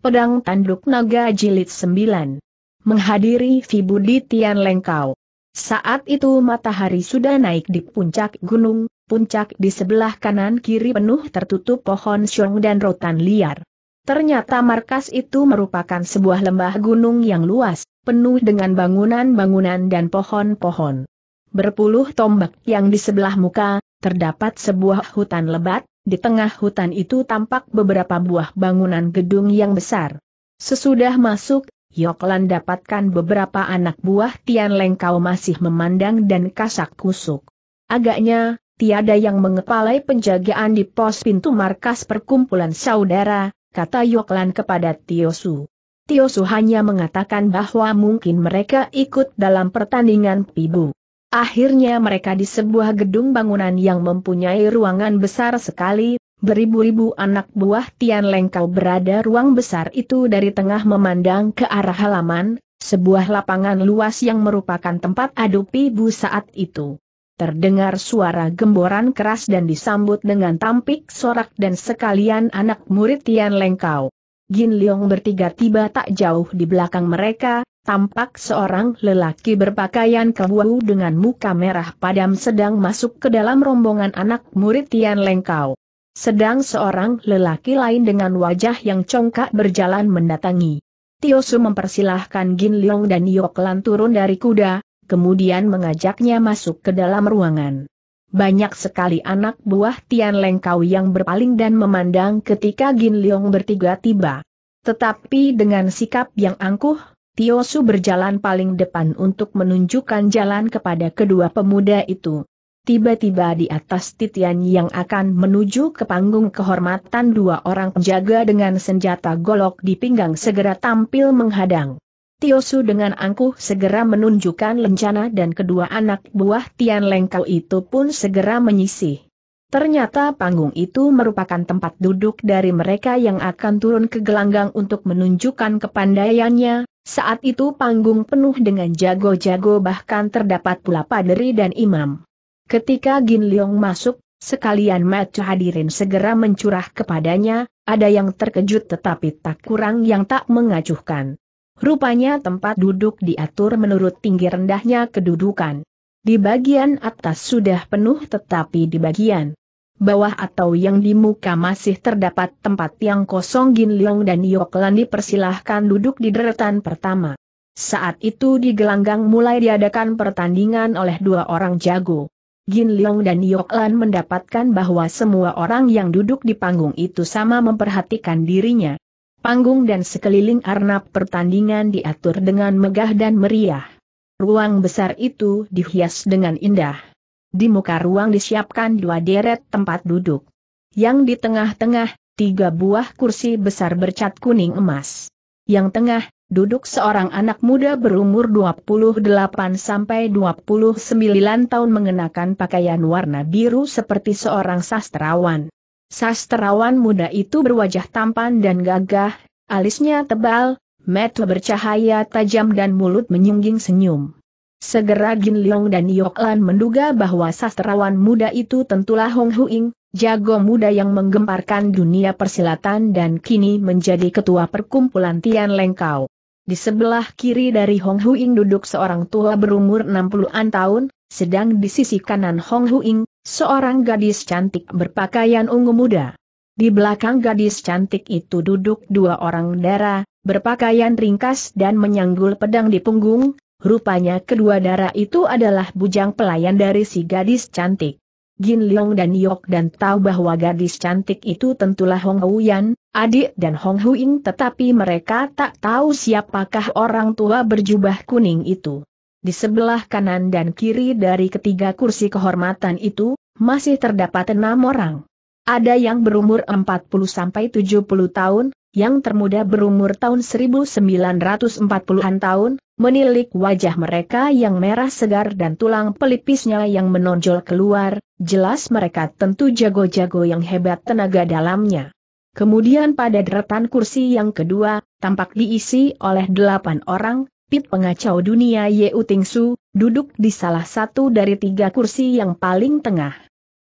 Pedang Tanduk Naga Jilid 9. Menghadiri Fibudi Tian Lengkau. Saat itu matahari sudah naik di puncak gunung, puncak di sebelah kanan kiri penuh tertutup pohon syong dan rotan liar. Ternyata markas itu merupakan sebuah lembah gunung yang luas, penuh dengan bangunan-bangunan dan pohon-pohon. Berpuluh tombak yang di sebelah muka, terdapat sebuah hutan lebat, di tengah hutan itu tampak beberapa buah bangunan gedung yang besar. Sesudah masuk, Yoklan dapatkan beberapa anak buah Tian Lengkau masih memandang dan kasak kusuk. Agaknya, tiada yang mengepalai penjagaan di pos pintu markas perkumpulan saudara, kata Yoklan kepada Tiosu. Tiosu hanya mengatakan bahwa mungkin mereka ikut dalam pertandingan pibu. Akhirnya mereka di sebuah gedung bangunan yang mempunyai ruangan besar sekali, beribu-ribu anak buah Tian Lengkau berada ruang besar itu dari tengah memandang ke arah halaman, sebuah lapangan luas yang merupakan tempat adu pibu saat itu. Terdengar suara gemboran keras dan disambut dengan tampik sorak dan sekalian anak murid Tian Lengkau. Jin Leong bertiga tiba tak jauh di belakang mereka, tampak seorang lelaki berpakaian kewu dengan muka merah padam sedang masuk ke dalam rombongan anak murid Tian Lengkau. Sedang seorang lelaki lain dengan wajah yang congkak berjalan mendatangi. Tiosu mempersilahkan Gin Leong dan Yoklan turun dari kuda, kemudian mengajaknya masuk ke dalam ruangan. Banyak sekali anak buah Tian Lengkau yang berpaling dan memandang ketika Gin Leong bertiga tiba. Tetapi dengan sikap yang angkuh, Tio Su berjalan paling depan untuk menunjukkan jalan kepada kedua pemuda itu. Tiba-tiba di atas titian yang akan menuju ke panggung kehormatan dua orang penjaga dengan senjata golok di pinggang segera tampil menghadang. Tiosu dengan angkuh segera menunjukkan lencana dan kedua anak buah Tian Lengkau itu pun segera menyisih. Ternyata panggung itu merupakan tempat duduk dari mereka yang akan turun ke gelanggang untuk menunjukkan kepandaiannya, saat itu panggung penuh dengan jago-jago bahkan terdapat pula paderi dan imam. Ketika Gin Leong masuk, sekalian Macu hadirin segera mencurah kepadanya, ada yang terkejut tetapi tak kurang yang tak mengacuhkan. Rupanya tempat duduk diatur menurut tinggi rendahnya kedudukan. Di bagian atas sudah penuh tetapi di bagian bawah atau yang di muka masih terdapat tempat yang kosong Gin Leong dan Yok Lan dipersilahkan duduk di deretan pertama. Saat itu di gelanggang mulai diadakan pertandingan oleh dua orang jago. Gin Leong dan Yok Lan mendapatkan bahwa semua orang yang duduk di panggung itu sama memperhatikan dirinya. Panggung dan sekeliling arnab pertandingan diatur dengan megah dan meriah. Ruang besar itu dihias dengan indah. Di muka ruang disiapkan dua deret tempat duduk. Yang di tengah-tengah, tiga buah kursi besar bercat kuning emas. Yang tengah, duduk seorang anak muda berumur 28 29 tahun mengenakan pakaian warna biru seperti seorang sastrawan. Sastrawan muda itu berwajah tampan dan gagah, alisnya tebal, mata bercahaya tajam dan mulut menyungging senyum. Segera Jin Leong dan Yok Lan menduga bahwa sastrawan muda itu tentulah Hong Hu Huing, jago muda yang menggemparkan dunia persilatan dan kini menjadi ketua perkumpulan Tian Lengkau. Di sebelah kiri dari Hong Hu Huing duduk seorang tua berumur 60-an tahun, sedang di sisi kanan Hong Hu Huing, seorang gadis cantik berpakaian ungu muda. Di belakang gadis cantik itu duduk dua orang dara, berpakaian ringkas dan menyanggul pedang di punggung, Rupanya kedua darah itu adalah bujang pelayan dari si gadis cantik. Gin Leong dan Yok dan tahu bahwa gadis cantik itu tentulah Hong Huyan, adik dan Hong Huing tetapi mereka tak tahu siapakah orang tua berjubah kuning itu. Di sebelah kanan dan kiri dari ketiga kursi kehormatan itu, masih terdapat enam orang. Ada yang berumur 40-70 tahun, yang termuda berumur tahun 1940-an tahun, menilik wajah mereka yang merah segar dan tulang pelipisnya yang menonjol keluar, jelas mereka tentu jago-jago yang hebat tenaga dalamnya. Kemudian pada deretan kursi yang kedua, tampak diisi oleh delapan orang, Pit pengacau dunia Yeu Tingsu, duduk di salah satu dari tiga kursi yang paling tengah.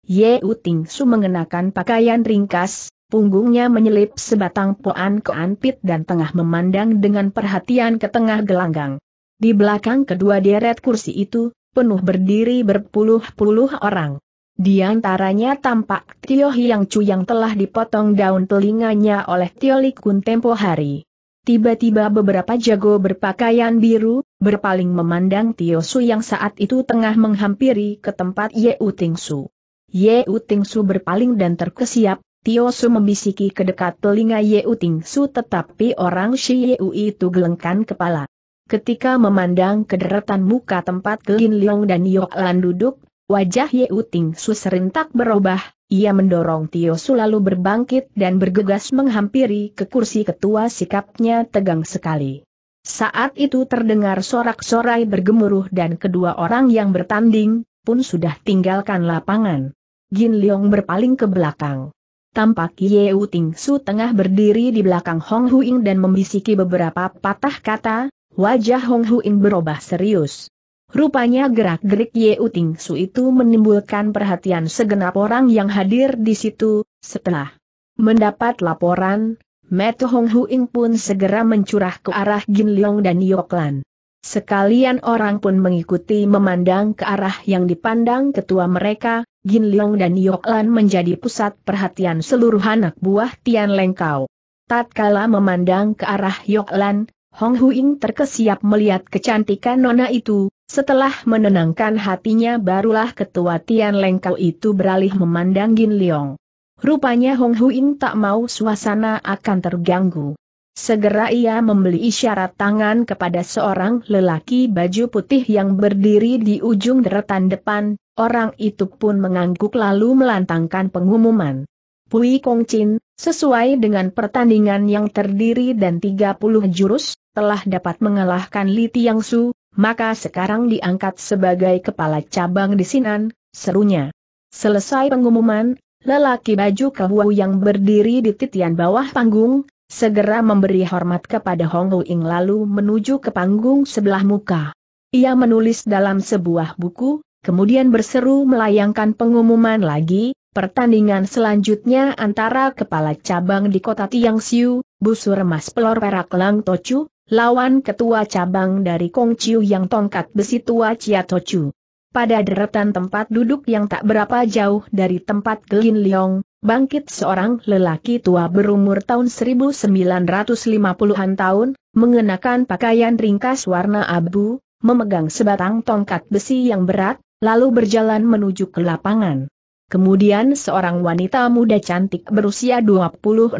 Yeu Tingsu mengenakan pakaian ringkas, punggungnya menyelip sebatang poan ke anpit dan tengah memandang dengan perhatian ke tengah gelanggang. Di belakang kedua deret kursi itu, penuh berdiri berpuluh-puluh orang. Di antaranya tampak Tio Hiang Chu yang telah dipotong daun telinganya oleh Tio Likun tempo hari. Tiba-tiba beberapa jago berpakaian biru, berpaling memandang Tio Su yang saat itu tengah menghampiri ke tempat Ye Ting Su. Ye Ting Su berpaling dan terkesiap, Tio Su membisiki ke dekat telinga Ye Ting Su tetapi orang Shi U itu gelengkan kepala. Ketika memandang kederetan muka tempat Lin Leong dan Yok Lan duduk, wajah Ye Ting Su serentak berubah, ia mendorong Tio Su lalu berbangkit dan bergegas menghampiri ke kursi ketua sikapnya tegang sekali. Saat itu terdengar sorak-sorai bergemuruh dan kedua orang yang bertanding, pun sudah tinggalkan lapangan. Jin Leong berpaling ke belakang. Tampak Yeu Ting Su tengah berdiri di belakang Hong Huing dan membisiki beberapa patah kata, wajah Hong Huing berubah serius. Rupanya gerak-gerik Yeu Ting Su itu menimbulkan perhatian segenap orang yang hadir di situ, setelah mendapat laporan, Metu Hong Huing pun segera mencurah ke arah Jin Leong dan Yoklan. Sekalian orang pun mengikuti memandang ke arah yang dipandang ketua mereka, Gin Leong dan Yok Lan menjadi pusat perhatian seluruh anak buah Tian Lengkau. Tatkala memandang ke arah Yok Lan, Hong Hu Ying terkesiap melihat kecantikan nona itu, setelah menenangkan hatinya barulah ketua Tian Lengkau itu beralih memandang Gin Leong. Rupanya Hong Hu Ying tak mau suasana akan terganggu. Segera ia membeli isyarat tangan kepada seorang lelaki baju putih yang berdiri di ujung deretan depan, orang itu pun mengangguk lalu melantangkan pengumuman. Pui Kong Chin, sesuai dengan pertandingan yang terdiri dan 30 jurus, telah dapat mengalahkan Li Tiang Su, maka sekarang diangkat sebagai kepala cabang di Sinan, serunya. Selesai pengumuman, lelaki baju kebuah yang berdiri di titian bawah panggung, segera memberi hormat kepada Hong Hu Ing lalu menuju ke panggung sebelah muka. Ia menulis dalam sebuah buku, kemudian berseru melayangkan pengumuman lagi, pertandingan selanjutnya antara kepala cabang di kota Tiang Siu, busur emas pelor perak Lang Tochu, lawan ketua cabang dari Kong Chiu yang tongkat besi tua Chia Tochu. Pada deretan tempat duduk yang tak berapa jauh dari tempat Gelin Liong, bangkit seorang lelaki tua berumur tahun 1950-an tahun, mengenakan pakaian ringkas warna abu, memegang sebatang tongkat besi yang berat, lalu berjalan menuju ke lapangan. Kemudian seorang wanita muda cantik berusia 26 27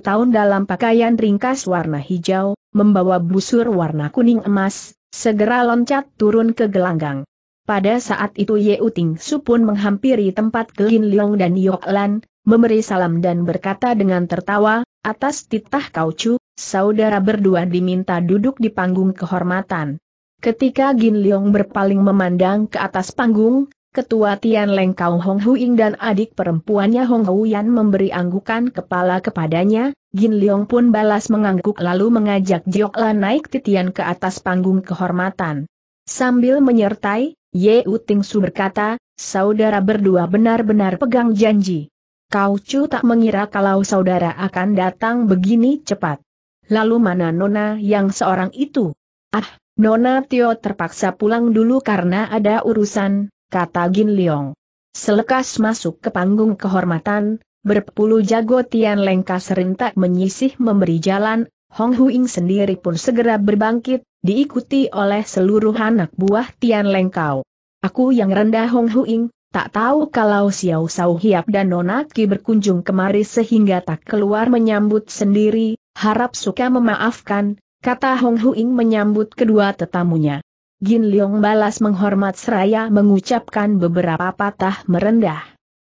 tahun dalam pakaian ringkas warna hijau, membawa busur warna kuning emas, Segera loncat turun ke gelanggang. Pada saat itu Ye Uting Su pun menghampiri tempat Gelin Liong dan Yok Lan, memberi salam dan berkata dengan tertawa, atas titah Kau cu, saudara berdua diminta duduk di panggung kehormatan. Ketika Gin Liong berpaling memandang ke atas panggung, Ketua Tian Leng Kau Hong Huing dan adik perempuannya Hong Yan memberi anggukan kepala kepadanya, Jin Leong pun balas mengangguk lalu mengajak Jiok La naik titian ke atas panggung kehormatan. Sambil menyertai, Ye Uteng Su berkata, saudara berdua benar-benar pegang janji. Kau Chu tak mengira kalau saudara akan datang begini cepat. Lalu mana Nona yang seorang itu? Ah, Nona Tio terpaksa pulang dulu karena ada urusan, kata Gin Leong. Selekas masuk ke panggung kehormatan, berpuluh jago Tian Lengka serentak menyisih memberi jalan, Hong Huing sendiri pun segera berbangkit, diikuti oleh seluruh anak buah Tian Lengkau. Aku yang rendah Hong Huing, tak tahu kalau Xiao Sao Hiap dan Nonaki berkunjung kemari sehingga tak keluar menyambut sendiri, harap suka memaafkan, kata Hong Huing menyambut kedua tetamunya. Gin Leong balas menghormat seraya mengucapkan beberapa patah merendah.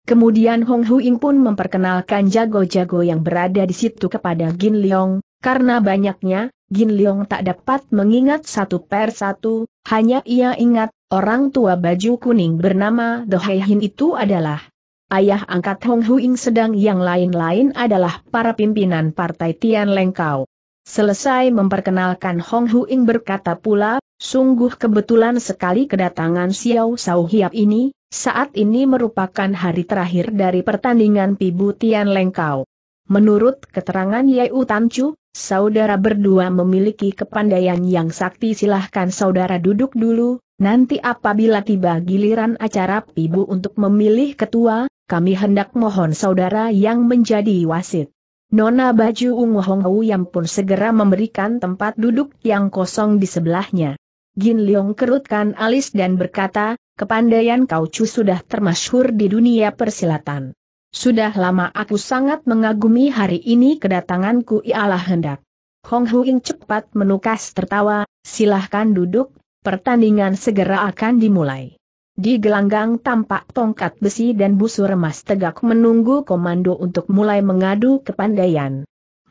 Kemudian Hong Huing pun memperkenalkan jago-jago yang berada di situ kepada Gin Leong, karena banyaknya, Gin Leong tak dapat mengingat satu per satu, hanya ia ingat, orang tua baju kuning bernama The Dohe Hin itu adalah ayah angkat Hong Huing sedang yang lain-lain adalah para pimpinan partai Tian Lengkau. Selesai memperkenalkan Hong Huing berkata pula Sungguh kebetulan sekali kedatangan Xiao Sao Hiap ini, saat ini merupakan hari terakhir dari pertandingan Pibu Tian Lengkau. Menurut keterangan Yeu Tamcu, saudara berdua memiliki kepandaian yang sakti silahkan saudara duduk dulu, nanti apabila tiba giliran acara Pibu untuk memilih ketua, kami hendak mohon saudara yang menjadi wasit. Nona baju ungu Hongwu yang pun segera memberikan tempat duduk yang kosong di sebelahnya. Gin Leong kerutkan alis dan berkata, kepandaian Kau Chu sudah termasyhur di dunia persilatan. Sudah lama aku sangat mengagumi hari ini kedatanganku ialah hendak. Hong Huing cepat menukas tertawa, silahkan duduk, pertandingan segera akan dimulai. Di gelanggang tampak tongkat besi dan busur emas tegak menunggu komando untuk mulai mengadu kepandaian.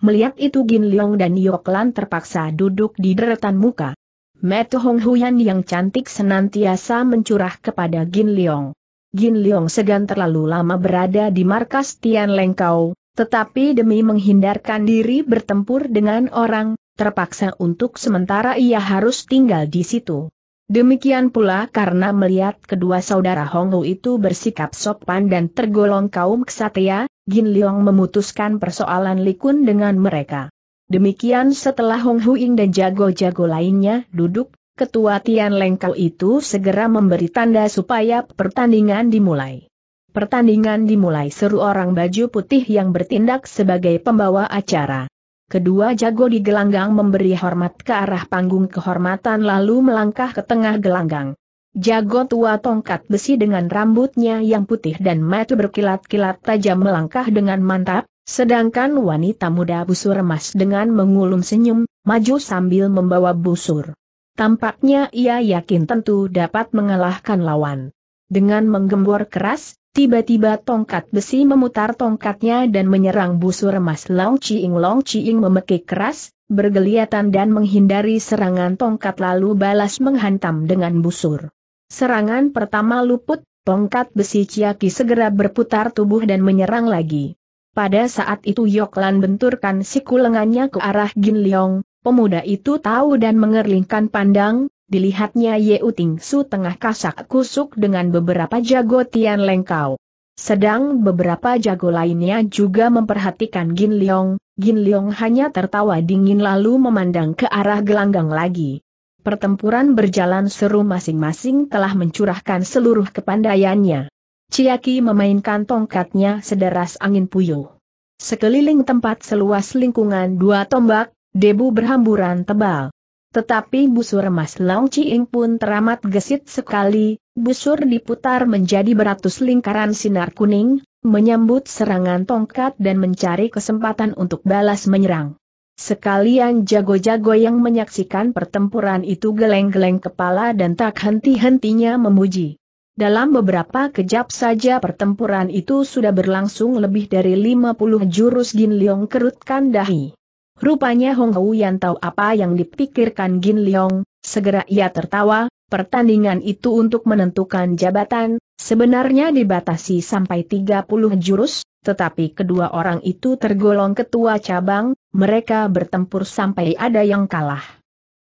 Melihat itu Gin Leong dan Yoklan terpaksa duduk di deretan muka. Metu Hong Huyan yang cantik senantiasa mencurah kepada Gin Leong. Gin Leong segan terlalu lama berada di markas Tian Lengkau, tetapi demi menghindarkan diri bertempur dengan orang, terpaksa untuk sementara ia harus tinggal di situ. Demikian pula karena melihat kedua saudara Hong Hu itu bersikap sopan dan tergolong kaum kesatria, Gin Leong memutuskan persoalan Likun dengan mereka. Demikian setelah Hong Huing dan jago-jago lainnya duduk, ketua Tian Lengkau itu segera memberi tanda supaya pertandingan dimulai. Pertandingan dimulai seru orang baju putih yang bertindak sebagai pembawa acara. Kedua jago di gelanggang memberi hormat ke arah panggung kehormatan lalu melangkah ke tengah gelanggang. Jago tua tongkat besi dengan rambutnya yang putih dan mata berkilat-kilat tajam melangkah dengan mantap, Sedangkan wanita muda busur emas dengan mengulum senyum, maju sambil membawa busur. Tampaknya ia yakin tentu dapat mengalahkan lawan. Dengan menggembor keras, tiba-tiba tongkat besi memutar tongkatnya dan menyerang busur emas Long Chiing Long Chiing memekik keras, bergeliatan dan menghindari serangan tongkat lalu balas menghantam dengan busur. Serangan pertama luput, tongkat besi Ciaki segera berputar tubuh dan menyerang lagi. Pada saat itu Yoklan benturkan siku lengannya ke arah Gin Leong, pemuda itu tahu dan mengerlingkan pandang, dilihatnya Ye Ting Su tengah kasak kusuk dengan beberapa jago Tian Lengkau. Sedang beberapa jago lainnya juga memperhatikan Gin Leong, Gin Leong hanya tertawa dingin lalu memandang ke arah gelanggang lagi. Pertempuran berjalan seru masing-masing telah mencurahkan seluruh kepandaiannya. Ciaki memainkan tongkatnya sederas angin puyuh. Sekeliling tempat seluas lingkungan dua tombak, debu berhamburan tebal. Tetapi busur emas Long Ciing pun teramat gesit sekali, busur diputar menjadi beratus lingkaran sinar kuning, menyambut serangan tongkat dan mencari kesempatan untuk balas menyerang. Sekalian jago-jago yang menyaksikan pertempuran itu geleng-geleng kepala dan tak henti-hentinya memuji. Dalam beberapa kejap saja pertempuran itu sudah berlangsung lebih dari 50 jurus Gin Leong kerutkan dahi. Rupanya Hong Hou yang tahu apa yang dipikirkan Gin Leong, segera ia tertawa, pertandingan itu untuk menentukan jabatan, sebenarnya dibatasi sampai 30 jurus, tetapi kedua orang itu tergolong ketua cabang, mereka bertempur sampai ada yang kalah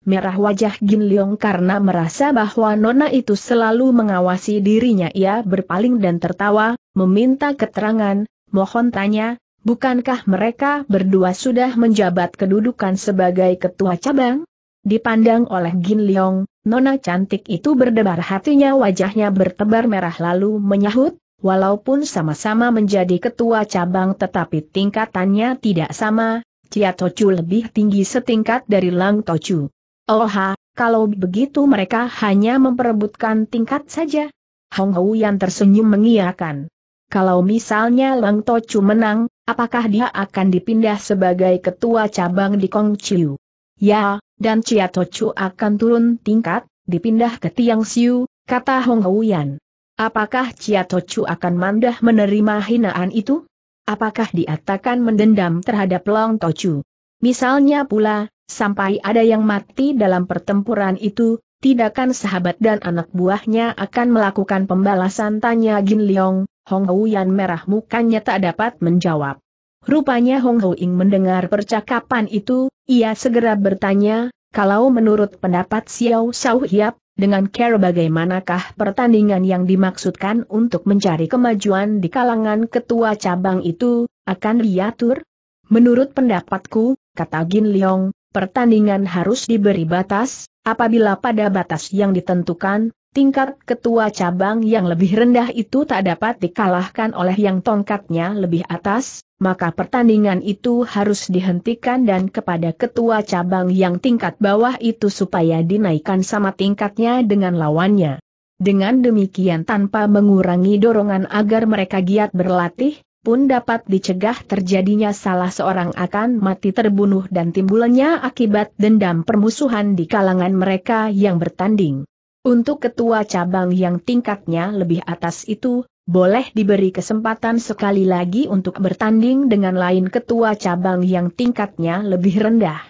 merah wajah Gin Leong karena merasa bahwa Nona itu selalu mengawasi dirinya. Ia berpaling dan tertawa, meminta keterangan, mohon tanya, bukankah mereka berdua sudah menjabat kedudukan sebagai ketua cabang? Dipandang oleh Gin Leong, Nona cantik itu berdebar hatinya wajahnya bertebar merah lalu menyahut, walaupun sama-sama menjadi ketua cabang tetapi tingkatannya tidak sama, Chia Tochu lebih tinggi setingkat dari Lang Tochu. Oha, kalau begitu mereka hanya memperebutkan tingkat saja. Hong Hou yang tersenyum mengiyakan. Kalau misalnya Lang Tochu menang, apakah dia akan dipindah sebagai ketua cabang di Kong Chiu? Ya, dan Chia Tochu akan turun tingkat, dipindah ke Tiang Siu, kata Hong Hou Yan. Apakah Chia Tochu akan mandah menerima hinaan itu? Apakah dia diatakan mendendam terhadap Long Tochu? Misalnya pula, sampai ada yang mati dalam pertempuran itu, tidakkan sahabat dan anak buahnya akan melakukan pembalasan tanya Jin Leong, Hong Hou yang merah mukanya tak dapat menjawab. Rupanya Hong Hou Ing mendengar percakapan itu, ia segera bertanya, kalau menurut pendapat Xiao Shao Hiap, dengan care bagaimanakah pertandingan yang dimaksudkan untuk mencari kemajuan di kalangan ketua cabang itu, akan diatur? Menurut pendapatku, kata Jin Leong, pertandingan harus diberi batas, apabila pada batas yang ditentukan, tingkat ketua cabang yang lebih rendah itu tak dapat dikalahkan oleh yang tongkatnya lebih atas, maka pertandingan itu harus dihentikan dan kepada ketua cabang yang tingkat bawah itu supaya dinaikkan sama tingkatnya dengan lawannya. Dengan demikian tanpa mengurangi dorongan agar mereka giat berlatih, pun dapat dicegah terjadinya salah seorang akan mati terbunuh dan timbulnya akibat dendam permusuhan di kalangan mereka yang bertanding. Untuk ketua cabang yang tingkatnya lebih atas itu, boleh diberi kesempatan sekali lagi untuk bertanding dengan lain ketua cabang yang tingkatnya lebih rendah.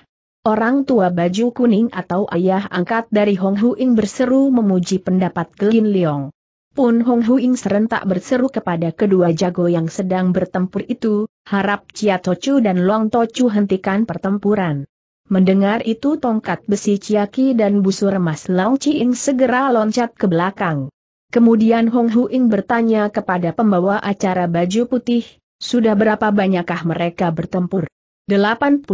Orang tua baju kuning atau ayah angkat dari Hong Huing berseru memuji pendapat Glin Leong. Pun Hong Hu Huing serentak berseru kepada kedua jago yang sedang bertempur itu, harap Chia Tochu dan Long Tochu hentikan pertempuran. Mendengar itu tongkat besi Ciaki dan busur emas Long Chiing segera loncat ke belakang. Kemudian Hong Hu Huing bertanya kepada pembawa acara baju putih, sudah berapa banyakkah mereka bertempur? 81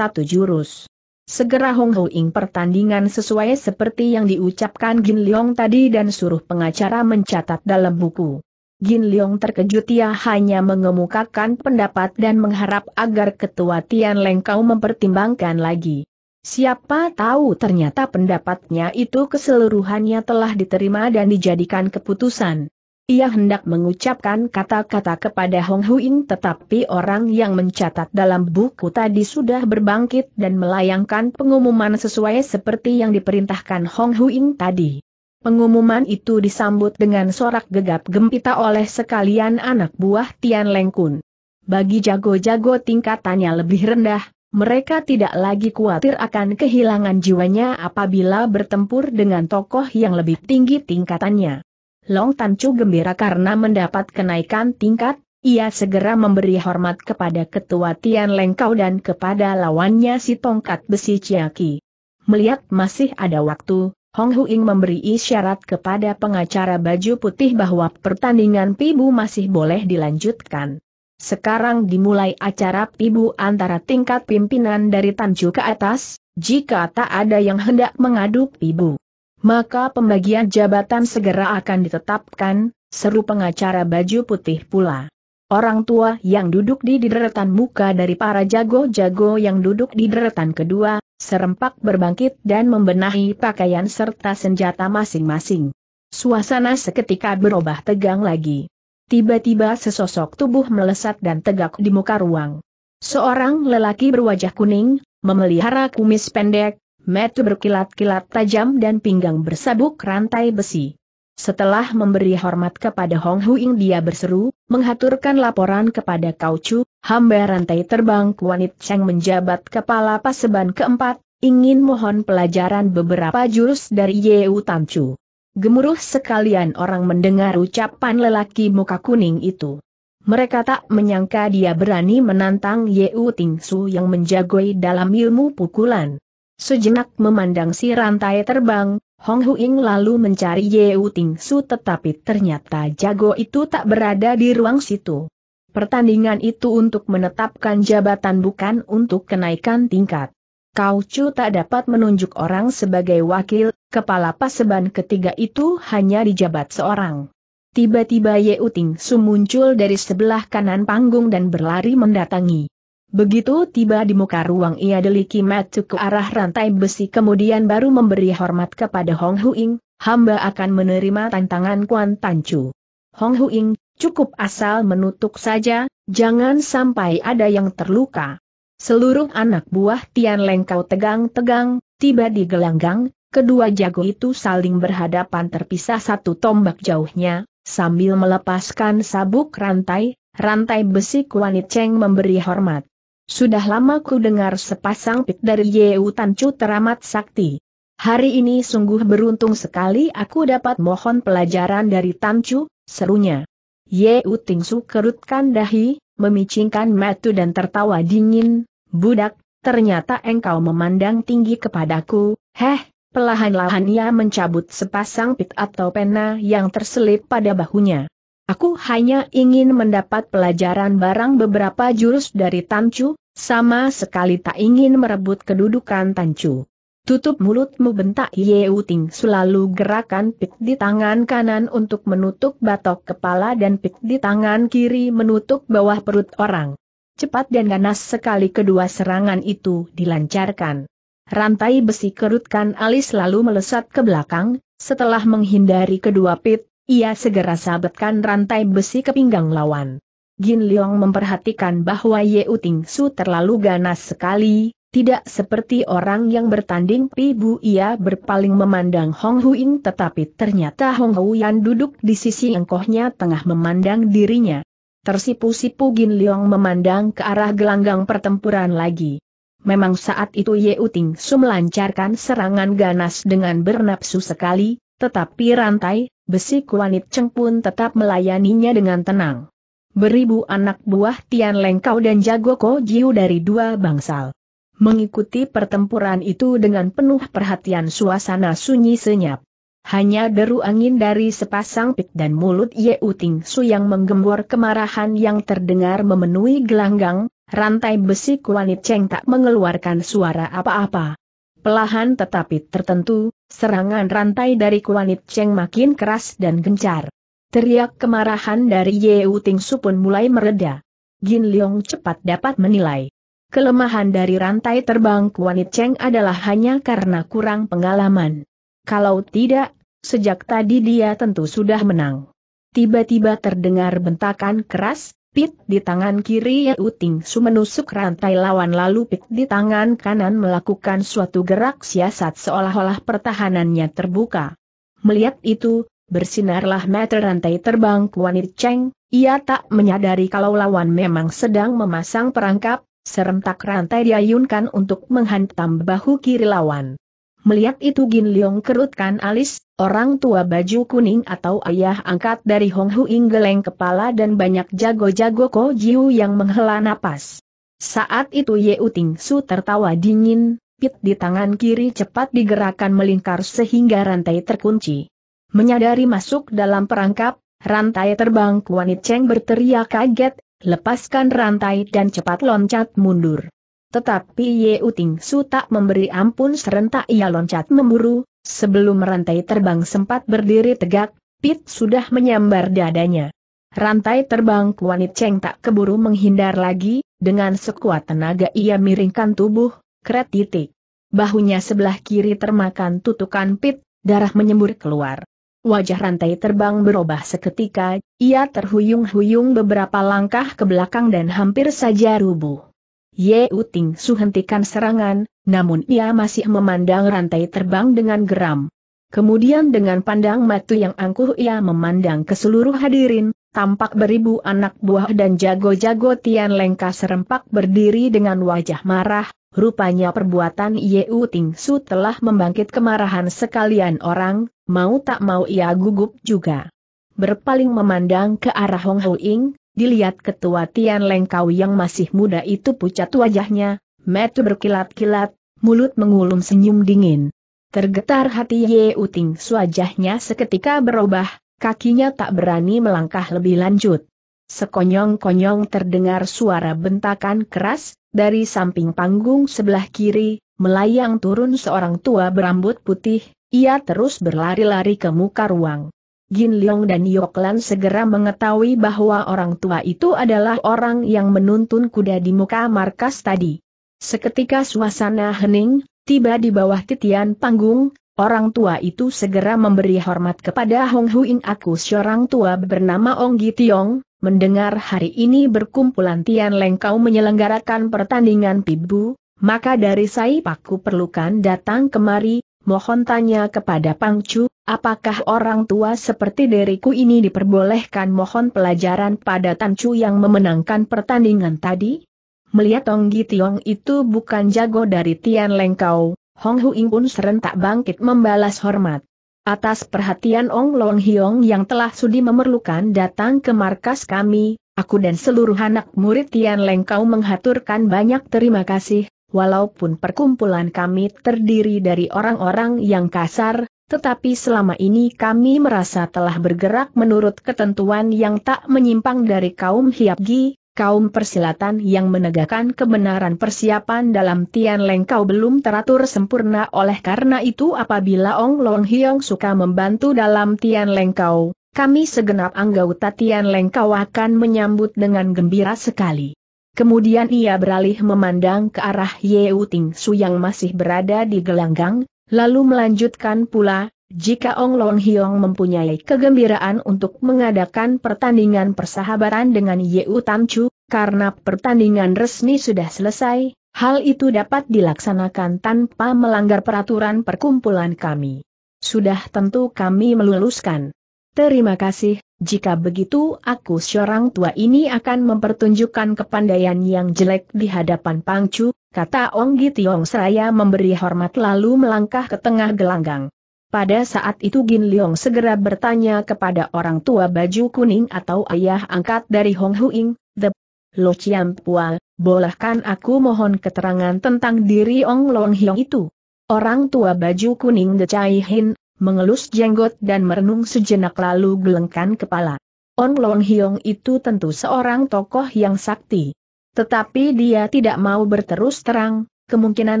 jurus. Segera Hong ing pertandingan sesuai seperti yang diucapkan Gin Leong tadi dan suruh pengacara mencatat dalam buku. Gin Leong terkejut ia hanya mengemukakan pendapat dan mengharap agar ketua Tian Leng kau mempertimbangkan lagi. Siapa tahu ternyata pendapatnya itu keseluruhannya telah diterima dan dijadikan keputusan. Ia hendak mengucapkan kata-kata kepada Hong Huing tetapi orang yang mencatat dalam buku tadi sudah berbangkit dan melayangkan pengumuman sesuai seperti yang diperintahkan Hong Huing tadi. Pengumuman itu disambut dengan sorak gegap gempita oleh sekalian anak buah Tian Lengkun. Bagi jago-jago tingkatannya lebih rendah, mereka tidak lagi khawatir akan kehilangan jiwanya apabila bertempur dengan tokoh yang lebih tinggi tingkatannya. Long Tan Tancu gembira karena mendapat kenaikan tingkat, ia segera memberi hormat kepada ketua Tian Lengkau dan kepada lawannya si tongkat besi Ciaki. Melihat masih ada waktu, Hong Huing memberi isyarat kepada pengacara baju putih bahwa pertandingan pibu masih boleh dilanjutkan. Sekarang dimulai acara pibu antara tingkat pimpinan dari Tan Chu ke atas, jika tak ada yang hendak mengaduk pibu maka pembagian jabatan segera akan ditetapkan, seru pengacara baju putih pula. Orang tua yang duduk di deretan muka dari para jago-jago yang duduk di deretan kedua, serempak berbangkit dan membenahi pakaian serta senjata masing-masing. Suasana seketika berubah tegang lagi. Tiba-tiba sesosok tubuh melesat dan tegak di muka ruang. Seorang lelaki berwajah kuning, memelihara kumis pendek, mata berkilat-kilat tajam dan pinggang bersabuk rantai besi. Setelah memberi hormat kepada Hong Huing dia berseru, menghaturkan laporan kepada Kau Chu, hamba rantai terbang Kuanit Cheng menjabat kepala paseban keempat, ingin mohon pelajaran beberapa jurus dari Yeu Tan Chu. Gemuruh sekalian orang mendengar ucapan lelaki muka kuning itu. Mereka tak menyangka dia berani menantang Yeu Ting Su yang menjagoi dalam ilmu pukulan. Sejenak memandang si rantai terbang, Hong Huing lalu mencari Ye U Ting Su tetapi ternyata jago itu tak berada di ruang situ. Pertandingan itu untuk menetapkan jabatan bukan untuk kenaikan tingkat. Kau Chu tak dapat menunjuk orang sebagai wakil, kepala paseban ketiga itu hanya dijabat seorang. Tiba-tiba Ye U Ting Su muncul dari sebelah kanan panggung dan berlari mendatangi. Begitu tiba di muka ruang ia deliki matu ke arah rantai besi kemudian baru memberi hormat kepada Hong Huing, hamba akan menerima tantangan Kuan Chu Hong Huing, cukup asal menutup saja, jangan sampai ada yang terluka. Seluruh anak buah Tian Lengkau tegang-tegang, tiba di gelanggang, kedua jago itu saling berhadapan terpisah satu tombak jauhnya, sambil melepaskan sabuk rantai, rantai besi Kuan Cheng memberi hormat. Sudah lama ku dengar sepasang pit dari Yeu Tancu teramat sakti. Hari ini sungguh beruntung sekali aku dapat mohon pelajaran dari Tancu, serunya. Yeu Tingsu kerutkan dahi, memicingkan mata dan tertawa dingin, budak, ternyata engkau memandang tinggi kepadaku, heh, pelahan-lahan ia mencabut sepasang pit atau pena yang terselip pada bahunya. Aku hanya ingin mendapat pelajaran barang beberapa jurus dari Tancu, sama sekali tak ingin merebut kedudukan Tancu. Tutup mulutmu bentak Yeu Ting selalu gerakan pik di tangan kanan untuk menutup batok kepala dan pik di tangan kiri menutup bawah perut orang. Cepat dan ganas sekali kedua serangan itu dilancarkan. Rantai besi kerutkan alis lalu melesat ke belakang, setelah menghindari kedua pit, ia segera sabetkan rantai besi ke pinggang lawan. Jin Leong memperhatikan bahwa Ye Uting Su terlalu ganas sekali, tidak seperti orang yang bertanding Pi Bu ia berpaling memandang Hong Huing tetapi ternyata Hong Hu Yan duduk di sisi engkohnya tengah memandang dirinya. Tersipu-sipu Jin Leong memandang ke arah gelanggang pertempuran lagi. Memang saat itu Ye Uting Su melancarkan serangan ganas dengan bernapsu sekali, tetapi rantai, besi kuanit Cheng pun tetap melayaninya dengan tenang beribu anak buah Tian Lengkau dan Jago Jiu dari dua bangsal. Mengikuti pertempuran itu dengan penuh perhatian suasana sunyi senyap. Hanya deru angin dari sepasang pik dan mulut Ye Uting Su yang menggembor kemarahan yang terdengar memenuhi gelanggang, rantai besi kuanit Cheng tak mengeluarkan suara apa-apa. Pelahan tetapi tertentu, serangan rantai dari kuanit Cheng makin keras dan gencar. Teriak kemarahan dari Ye Ting Su pun mulai mereda. Jin Leong cepat dapat menilai. Kelemahan dari rantai terbang Kuan Cheng adalah hanya karena kurang pengalaman. Kalau tidak, sejak tadi dia tentu sudah menang. Tiba-tiba terdengar bentakan keras, pit di tangan kiri Ye Ting Su menusuk rantai lawan lalu pit di tangan kanan melakukan suatu gerak siasat seolah-olah pertahanannya terbuka. Melihat itu, bersinarlah meter rantai terbang Kuanir Cheng, ia tak menyadari kalau lawan memang sedang memasang perangkap, serentak rantai diayunkan untuk menghantam bahu kiri lawan. Melihat itu Gin Leong kerutkan alis, orang tua baju kuning atau ayah angkat dari Hong Hu inggeleng kepala dan banyak jago-jago Ko Jiu yang menghela napas. Saat itu Ye Uting Su tertawa dingin, pit di tangan kiri cepat digerakkan melingkar sehingga rantai terkunci. Menyadari masuk dalam perangkap, rantai terbang Kuanit Cheng berteriak kaget, lepaskan rantai dan cepat loncat mundur. Tetapi Ye Uting Su tak memberi ampun serentak ia loncat memburu, sebelum rantai terbang sempat berdiri tegak, Pit sudah menyambar dadanya. Rantai terbang Kuanit Cheng tak keburu menghindar lagi, dengan sekuat tenaga ia miringkan tubuh, kret titik. Bahunya sebelah kiri termakan tutukan Pit, darah menyembur keluar. Wajah rantai terbang berubah seketika, ia terhuyung-huyung beberapa langkah ke belakang dan hampir saja rubuh. Ye Uting Su hentikan serangan, namun ia masih memandang rantai terbang dengan geram. Kemudian dengan pandang matu yang angkuh ia memandang ke seluruh hadirin, tampak beribu anak buah dan jago-jago Tian Lengka serempak berdiri dengan wajah marah, rupanya perbuatan Ye Ting Su telah membangkit kemarahan sekalian orang, mau tak mau ia gugup juga. Berpaling memandang ke arah Hong Ho Ing, dilihat ketua Tian Lengkau yang masih muda itu pucat wajahnya, metu berkilat-kilat, mulut mengulum senyum dingin. Tergetar hati Ye Uting wajahnya seketika berubah, kakinya tak berani melangkah lebih lanjut. Sekonyong-konyong terdengar suara bentakan keras, dari samping panggung sebelah kiri, melayang turun seorang tua berambut putih, ia terus berlari-lari ke muka ruang. Jin Leong dan Yok Lan segera mengetahui bahwa orang tua itu adalah orang yang menuntun kuda di muka markas tadi. Seketika suasana hening, tiba di bawah titian panggung, orang tua itu segera memberi hormat kepada Hong Huing aku seorang tua bernama Ong Tiong, mendengar hari ini berkumpulan Tian Lengkau menyelenggarakan pertandingan pibu, maka dari saya Paku perlukan datang kemari, mohon tanya kepada Pangcu, apakah orang tua seperti diriku ini diperbolehkan mohon pelajaran pada Tancu yang memenangkan pertandingan tadi? Melihat Tong Gitiong itu bukan jago dari Tian Lengkau, Hong Huing pun serentak bangkit membalas hormat. Atas perhatian Ong Long Hiong yang telah sudi memerlukan datang ke markas kami, aku dan seluruh anak murid Tian Lengkau menghaturkan banyak terima kasih, walaupun perkumpulan kami terdiri dari orang-orang yang kasar, tetapi selama ini kami merasa telah bergerak menurut ketentuan yang tak menyimpang dari kaum Hiapgi, kaum persilatan yang menegakkan kebenaran persiapan dalam Tian Lengkau belum teratur sempurna oleh karena itu apabila Ong Long Hiong suka membantu dalam Tian Lengkau, kami segenap anggota Tian Lengkau akan menyambut dengan gembira sekali. Kemudian ia beralih memandang ke arah Yeu Ting Su yang masih berada di gelanggang, lalu melanjutkan pula, jika Ong Long Hiong mempunyai kegembiraan untuk mengadakan pertandingan persahabatan dengan Yeu Tan Chu, karena pertandingan resmi sudah selesai, hal itu dapat dilaksanakan tanpa melanggar peraturan perkumpulan kami. Sudah tentu kami meluluskan. Terima kasih, jika begitu aku seorang tua ini akan mempertunjukkan kepandaian yang jelek di hadapan Pangcu, kata Ong Gitiong seraya memberi hormat lalu melangkah ke tengah gelanggang. Pada saat itu Gin Leong segera bertanya kepada orang tua baju kuning atau ayah angkat dari Hong Huing, The Lo Chiam Pua, bolehkan aku mohon keterangan tentang diri Ong Long Hiong itu? Orang tua baju kuning The Chai Hin mengelus jenggot dan merenung sejenak lalu gelengkan kepala. On Long Hiong itu tentu seorang tokoh yang sakti. Tetapi dia tidak mau berterus terang, kemungkinan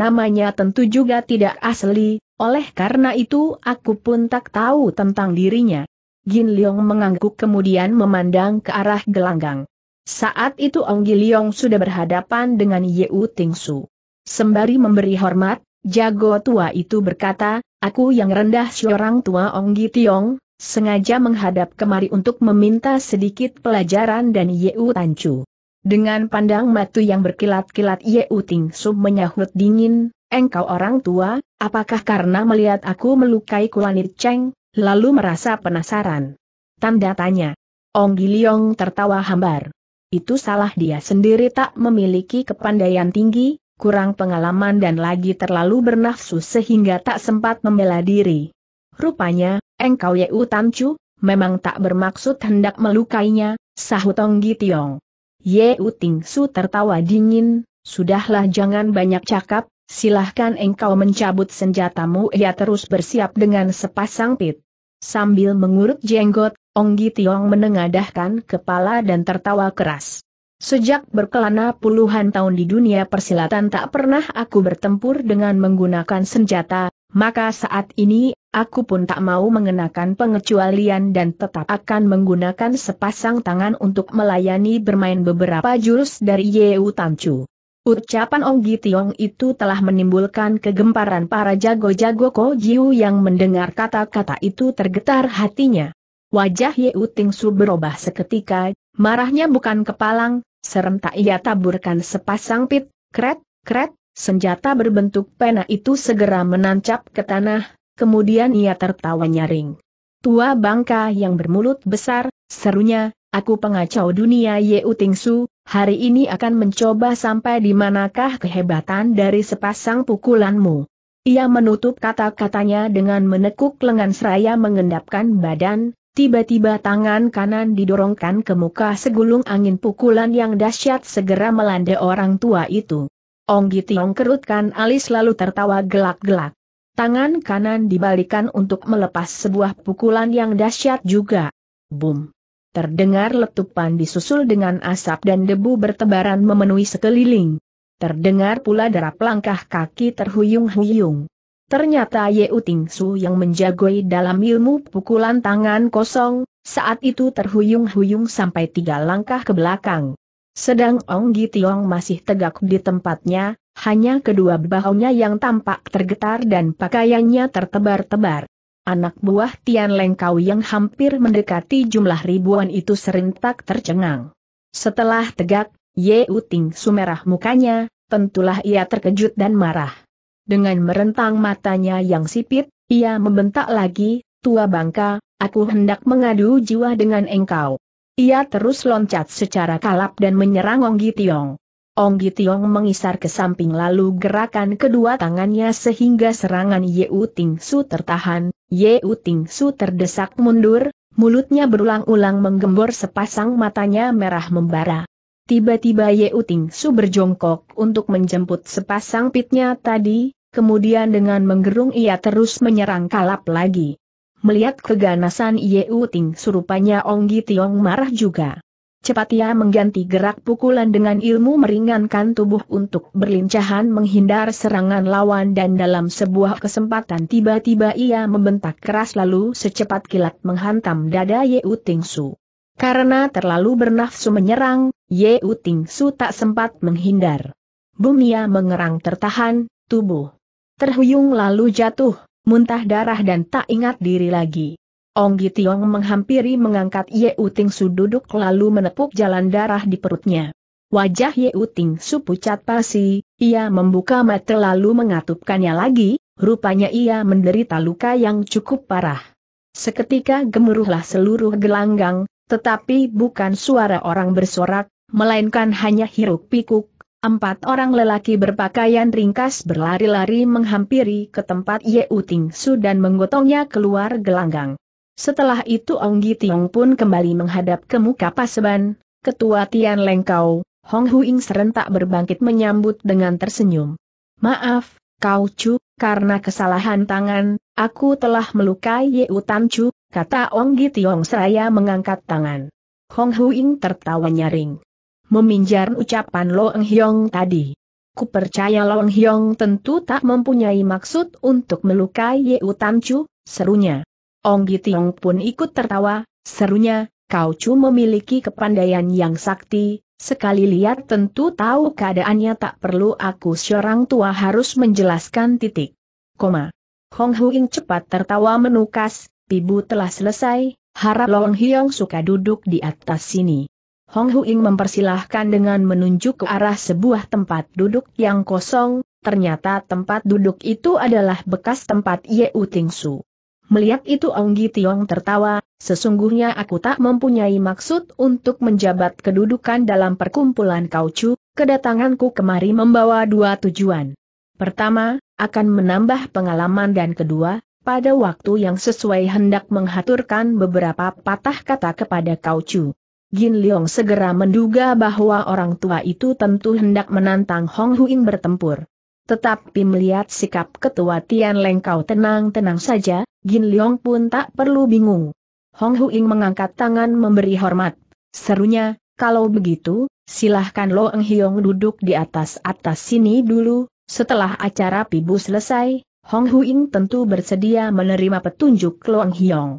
namanya tentu juga tidak asli, oleh karena itu aku pun tak tahu tentang dirinya. Jin Leong mengangguk kemudian memandang ke arah gelanggang. Saat itu Ong Leong sudah berhadapan dengan Yeu Ting Su. Sembari memberi hormat, Jago tua itu berkata, aku yang rendah seorang tua Ong Gitiong, sengaja menghadap kemari untuk meminta sedikit pelajaran dan Yeu Tancu. Dengan pandang matu yang berkilat-kilat Yeu Ting Sub menyahut dingin, engkau orang tua, apakah karena melihat aku melukai Kuanit Cheng, lalu merasa penasaran? Tanda tanya. Ong Giliong tertawa hambar. Itu salah dia sendiri tak memiliki kepandaian tinggi, kurang pengalaman dan lagi terlalu bernafsu sehingga tak sempat membela diri. Rupanya, engkau Yeu Tancu, memang tak bermaksud hendak melukainya, sahutong Gitiong. Yeu Su tertawa dingin, sudahlah jangan banyak cakap, silahkan engkau mencabut senjatamu ia terus bersiap dengan sepasang pit. Sambil mengurut jenggot, Ong Gitiong menengadahkan kepala dan tertawa keras. Sejak berkelana puluhan tahun di dunia persilatan tak pernah aku bertempur dengan menggunakan senjata, maka saat ini, aku pun tak mau mengenakan pengecualian dan tetap akan menggunakan sepasang tangan untuk melayani bermain beberapa jurus dari Yeu Tancu. Ucapan Ong Gitiong itu telah menimbulkan kegemparan para jago-jago Ko Jiu yang mendengar kata-kata itu tergetar hatinya. Wajah Yeu Tingsu berubah seketika, marahnya bukan kepalang, Serentak ia taburkan sepasang pit, kret, kret, senjata berbentuk pena itu segera menancap ke tanah, kemudian ia tertawa nyaring. Tua bangka yang bermulut besar, serunya, aku pengacau dunia Ye Utingsu, hari ini akan mencoba sampai di manakah kehebatan dari sepasang pukulanmu. Ia menutup kata-katanya dengan menekuk lengan seraya mengendapkan badan, Tiba-tiba tangan kanan didorongkan ke muka segulung angin pukulan yang dahsyat segera melanda orang tua itu. Onggi Tiong kerutkan alis lalu tertawa gelak-gelak. Tangan kanan dibalikan untuk melepas sebuah pukulan yang dahsyat juga. Boom! Terdengar letupan disusul dengan asap dan debu bertebaran memenuhi sekeliling. Terdengar pula derap langkah kaki terhuyung-huyung. Ternyata Ye Ting Su yang menjagoi dalam ilmu pukulan tangan kosong, saat itu terhuyung-huyung sampai tiga langkah ke belakang. Sedang Ong Gi Tiong masih tegak di tempatnya, hanya kedua bahunya yang tampak tergetar dan pakaiannya tertebar-tebar. Anak buah Tian Lengkau yang hampir mendekati jumlah ribuan itu serentak tercengang. Setelah tegak, Ye Ting Su merah mukanya, tentulah ia terkejut dan marah. Dengan merentang matanya yang sipit, ia membentak lagi, tua bangka, aku hendak mengadu jiwa dengan engkau. Ia terus loncat secara kalap dan menyerang Ong Gitiong. Ong Gitiong mengisar ke samping lalu gerakan kedua tangannya sehingga serangan U Ting Su tertahan, U Ting Su terdesak mundur, mulutnya berulang-ulang menggembor sepasang matanya merah membara. Tiba-tiba U Ting Su berjongkok untuk menjemput sepasang pitnya tadi, kemudian dengan menggerung ia terus menyerang kalap lagi. Melihat keganasan Ye Ting surupanya Gi Tiong marah juga. Cepat ia mengganti gerak pukulan dengan ilmu meringankan tubuh untuk berlincahan menghindar serangan lawan dan dalam sebuah kesempatan tiba-tiba ia membentak keras lalu secepat kilat menghantam dada Ye Ting Su. Karena terlalu bernafsu menyerang, Ye Ting Su tak sempat menghindar. Bumia mengerang tertahan, tubuh Terhuyung lalu jatuh, muntah darah dan tak ingat diri lagi. Ong Gitiong menghampiri mengangkat Ye Uting Su duduk lalu menepuk jalan darah di perutnya. Wajah Ye Uting Su pucat pasi, ia membuka mata lalu mengatupkannya lagi, rupanya ia menderita luka yang cukup parah. Seketika gemuruhlah seluruh gelanggang, tetapi bukan suara orang bersorak, melainkan hanya hiruk pikuk, Empat orang lelaki berpakaian ringkas berlari-lari menghampiri ke tempat Ye Uting Su dan menggotongnya keluar gelanggang. Setelah itu Ong Gi Tiong pun kembali menghadap ke muka paseban, ketua Tian Lengkau, Hong Huing serentak berbangkit menyambut dengan tersenyum. Maaf, Kau Chu, karena kesalahan tangan, aku telah melukai Ye Utam Chu, kata Ong Gi Tiong seraya mengangkat tangan. Hong Huing tertawa nyaring meminjam ucapan Loeng Hyong tadi. Ku percaya Loeng Hyong tentu tak mempunyai maksud untuk melukai Yeu Tamcu, serunya. Ong Gitiong pun ikut tertawa, serunya, kau Chu memiliki kepandaian yang sakti, Sekali lihat tentu tahu keadaannya tak perlu aku seorang tua harus menjelaskan titik. Koma. Hong Huing cepat tertawa menukas, pibu telah selesai, harap Loeng Hyong suka duduk di atas sini. Hong Huing mempersilahkan dengan menunjuk ke arah sebuah tempat duduk yang kosong, ternyata tempat duduk itu adalah bekas tempat Ye U Ting Su. Melihat itu Ong Gi Tiong tertawa, sesungguhnya aku tak mempunyai maksud untuk menjabat kedudukan dalam perkumpulan kaucu, kedatanganku kemari membawa dua tujuan. Pertama, akan menambah pengalaman dan kedua, pada waktu yang sesuai hendak menghaturkan beberapa patah kata kepada kaucu. Gin Leong segera menduga bahwa orang tua itu tentu hendak menantang Hong Huing bertempur. Tetapi melihat sikap ketua Tian Lengkau tenang-tenang saja, Gin Leong pun tak perlu bingung. Hong Huing mengangkat tangan memberi hormat. Serunya, kalau begitu, silahkan Lo Eng Hiong duduk di atas-atas sini dulu, setelah acara pibu selesai, Hong Huing tentu bersedia menerima petunjuk Lo Eng Hiong.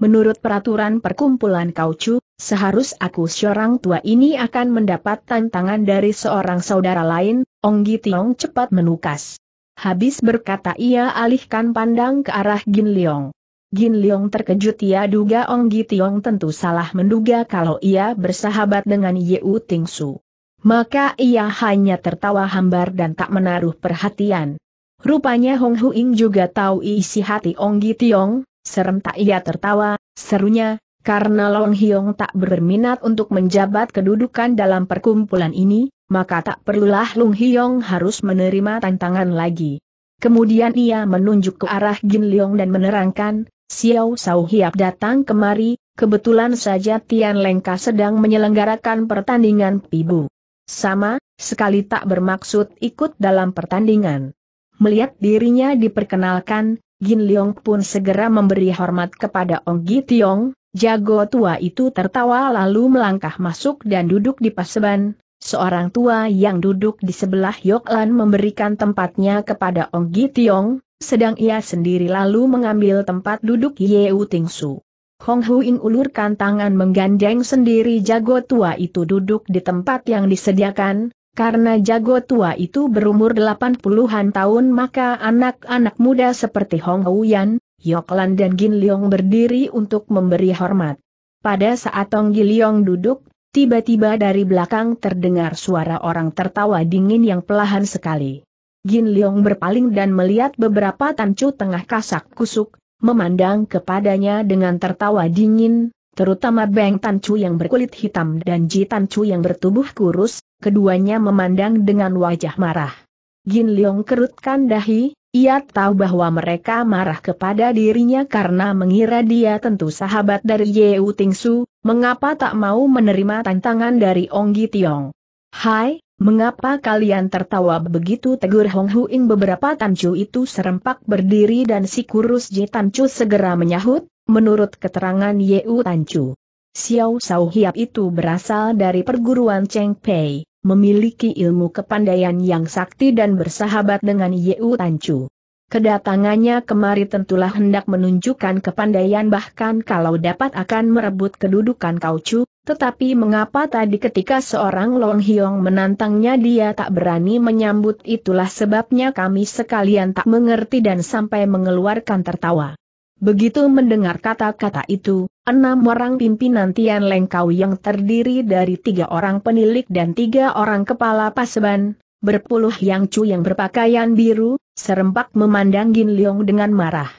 Menurut peraturan perkumpulan Kaucu, Seharus aku seorang tua ini akan mendapat tantangan dari seorang saudara lain, Onggi Tiong cepat menukas. Habis berkata ia alihkan pandang ke arah Gin Leong. Gin Leong terkejut ia duga Onggi Tiong tentu salah menduga kalau ia bersahabat dengan Yeu Ting Su. Maka ia hanya tertawa hambar dan tak menaruh perhatian. Rupanya Hong Huing juga tahu isi hati Onggi Tiong, tak ia tertawa, serunya, karena Long Hiong tak berminat untuk menjabat kedudukan dalam perkumpulan ini, maka tak perlulah Long Hiong harus menerima tantangan lagi. Kemudian ia menunjuk ke arah Jin Leong dan menerangkan, Xiao Sau Hiap datang kemari, kebetulan saja Tian Lengka sedang menyelenggarakan pertandingan pibu. Sama, sekali tak bermaksud ikut dalam pertandingan. Melihat dirinya diperkenalkan, Jin Leong pun segera memberi hormat kepada Ong Gi Tiong, Jago tua itu tertawa lalu melangkah masuk dan duduk di paseban. Seorang tua yang duduk di sebelah Yoklan memberikan tempatnya kepada Ong Gi Tiong, sedang ia sendiri lalu mengambil tempat duduk Yeu Ting Su. Hong Ying ulurkan tangan menggandeng sendiri jago tua itu duduk di tempat yang disediakan, karena jago tua itu berumur 80-an tahun maka anak-anak muda seperti Hong Hu Yan. Yoklan dan Gin Leong berdiri untuk memberi hormat. Pada saat Tong Gin Leong duduk, tiba-tiba dari belakang terdengar suara orang tertawa dingin yang pelahan sekali. Gin Leong berpaling dan melihat beberapa tancu tengah kasak kusuk, memandang kepadanya dengan tertawa dingin, terutama Beng Tancu yang berkulit hitam dan Ji Tancu yang bertubuh kurus, keduanya memandang dengan wajah marah. Gin Leong kerutkan dahi, ia tahu bahwa mereka marah kepada dirinya karena mengira dia tentu sahabat dari Yeu Su. mengapa tak mau menerima tantangan dari Ong Tiong. Hai, mengapa kalian tertawa begitu tegur Hong Huing beberapa tancu itu serempak berdiri dan si kurus Ji Tancu segera menyahut, menurut keterangan Yeu Tancu. Xiao Sau Hiap itu berasal dari perguruan Cheng Pei memiliki ilmu kepandaian yang sakti dan bersahabat dengan Yeu Tancu. Kedatangannya kemari tentulah hendak menunjukkan kepandaian bahkan kalau dapat akan merebut kedudukan Kaucu, tetapi mengapa tadi ketika seorang Long Hiong menantangnya dia tak berani menyambut itulah sebabnya kami sekalian tak mengerti dan sampai mengeluarkan tertawa. Begitu mendengar kata-kata itu, Enam orang pimpinan Tian Lengkau yang terdiri dari tiga orang penilik dan tiga orang kepala paseban, berpuluh yang cu yang berpakaian biru, serempak memandang Gin Leong dengan marah.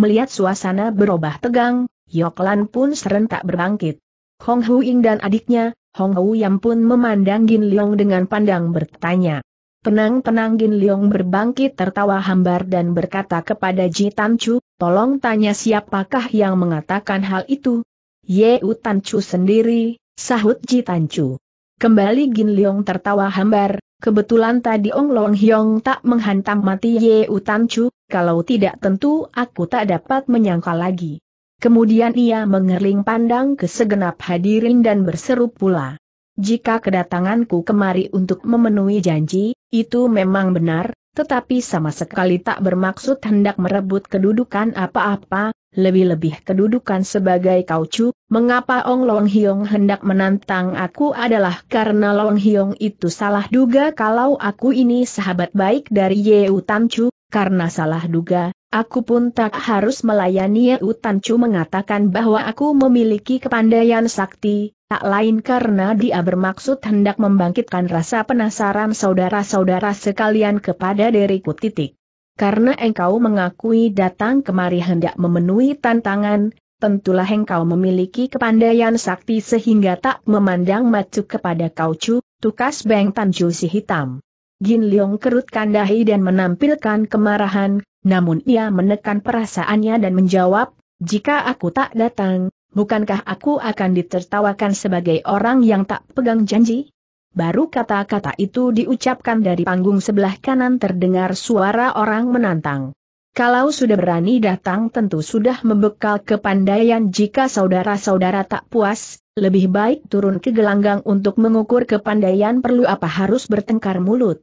Melihat suasana berubah tegang, Yoklan pun serentak berbangkit. Hong Huing dan adiknya, Hong Hu Yang pun memandang Gin Leong dengan pandang bertanya. Penang-penang Gin Leong berbangkit tertawa hambar dan berkata kepada Ji Tan Chu, tolong tanya siapakah yang mengatakan hal itu? Ye U Tan Chu sendiri, sahut Ji Tan Chu. Kembali Gin Leong tertawa hambar, kebetulan tadi Ong Long Hyong tak menghantam mati Ye U Tan Chu, kalau tidak tentu aku tak dapat menyangka lagi. Kemudian ia mengerling pandang ke segenap hadirin dan berseru pula jika kedatanganku kemari untuk memenuhi janji, itu memang benar, tetapi sama sekali tak bermaksud hendak merebut kedudukan apa-apa, lebih-lebih kedudukan sebagai kaucu, mengapa Ong Long Hiong hendak menantang aku adalah karena Long Hiong itu salah duga kalau aku ini sahabat baik dari Yeu Tancu, karena salah duga, aku pun tak harus melayani Yeu Chu mengatakan bahwa aku memiliki kepandaian sakti, Tak lain karena dia bermaksud hendak membangkitkan rasa penasaran saudara-saudara sekalian kepada diriku titik. Karena engkau mengakui datang kemari hendak memenuhi tantangan, tentulah engkau memiliki kepandaian sakti sehingga tak memandang macu kepada kau kaucu, tukas Beng Tanju si hitam. Gin Leong kerutkan dahi dan menampilkan kemarahan, namun ia menekan perasaannya dan menjawab, jika aku tak datang, bukankah aku akan ditertawakan sebagai orang yang tak pegang janji? Baru kata-kata itu diucapkan dari panggung sebelah kanan terdengar suara orang menantang. Kalau sudah berani datang tentu sudah membekal kepandaian jika saudara-saudara tak puas, lebih baik turun ke gelanggang untuk mengukur kepandaian perlu apa harus bertengkar mulut.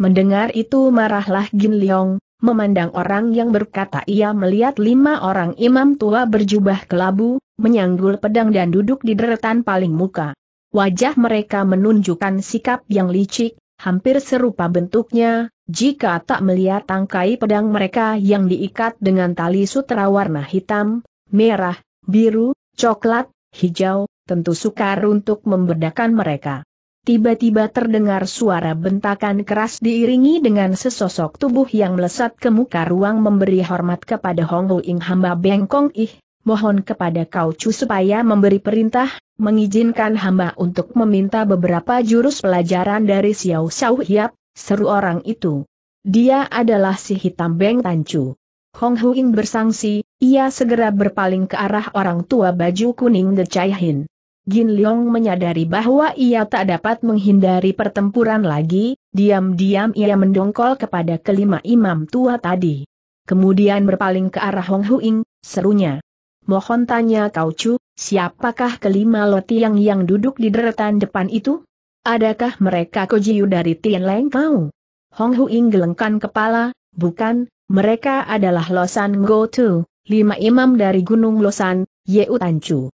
Mendengar itu marahlah Gin Leong, memandang orang yang berkata ia melihat lima orang imam tua berjubah kelabu, menyanggul pedang dan duduk di deretan paling muka. Wajah mereka menunjukkan sikap yang licik, hampir serupa bentuknya, jika tak melihat tangkai pedang mereka yang diikat dengan tali sutra warna hitam, merah, biru, coklat, hijau, tentu sukar untuk membedakan mereka tiba-tiba terdengar suara bentakan keras diiringi dengan sesosok tubuh yang melesat ke muka ruang memberi hormat kepada Hong Ho Ing hamba Bengkong Ih, mohon kepada kau cu supaya memberi perintah, mengizinkan hamba untuk meminta beberapa jurus pelajaran dari Xiao Xiao Hiap, seru orang itu. Dia adalah si hitam Beng Tancu. Hong Ing bersangsi, ia segera berpaling ke arah orang tua baju kuning The Chai Hin. Jin Leong menyadari bahwa ia tak dapat menghindari pertempuran lagi, diam-diam ia mendongkol kepada kelima imam tua tadi. Kemudian berpaling ke arah Hong Huing, serunya. Mohon tanya kau Chu, siapakah kelima loti yang duduk di deretan depan itu? Adakah mereka kojiu dari Tian Leng Kau? Hong Huing gelengkan kepala, bukan, mereka adalah Losan Go Tu, lima imam dari Gunung Losan, Ye Utan Chu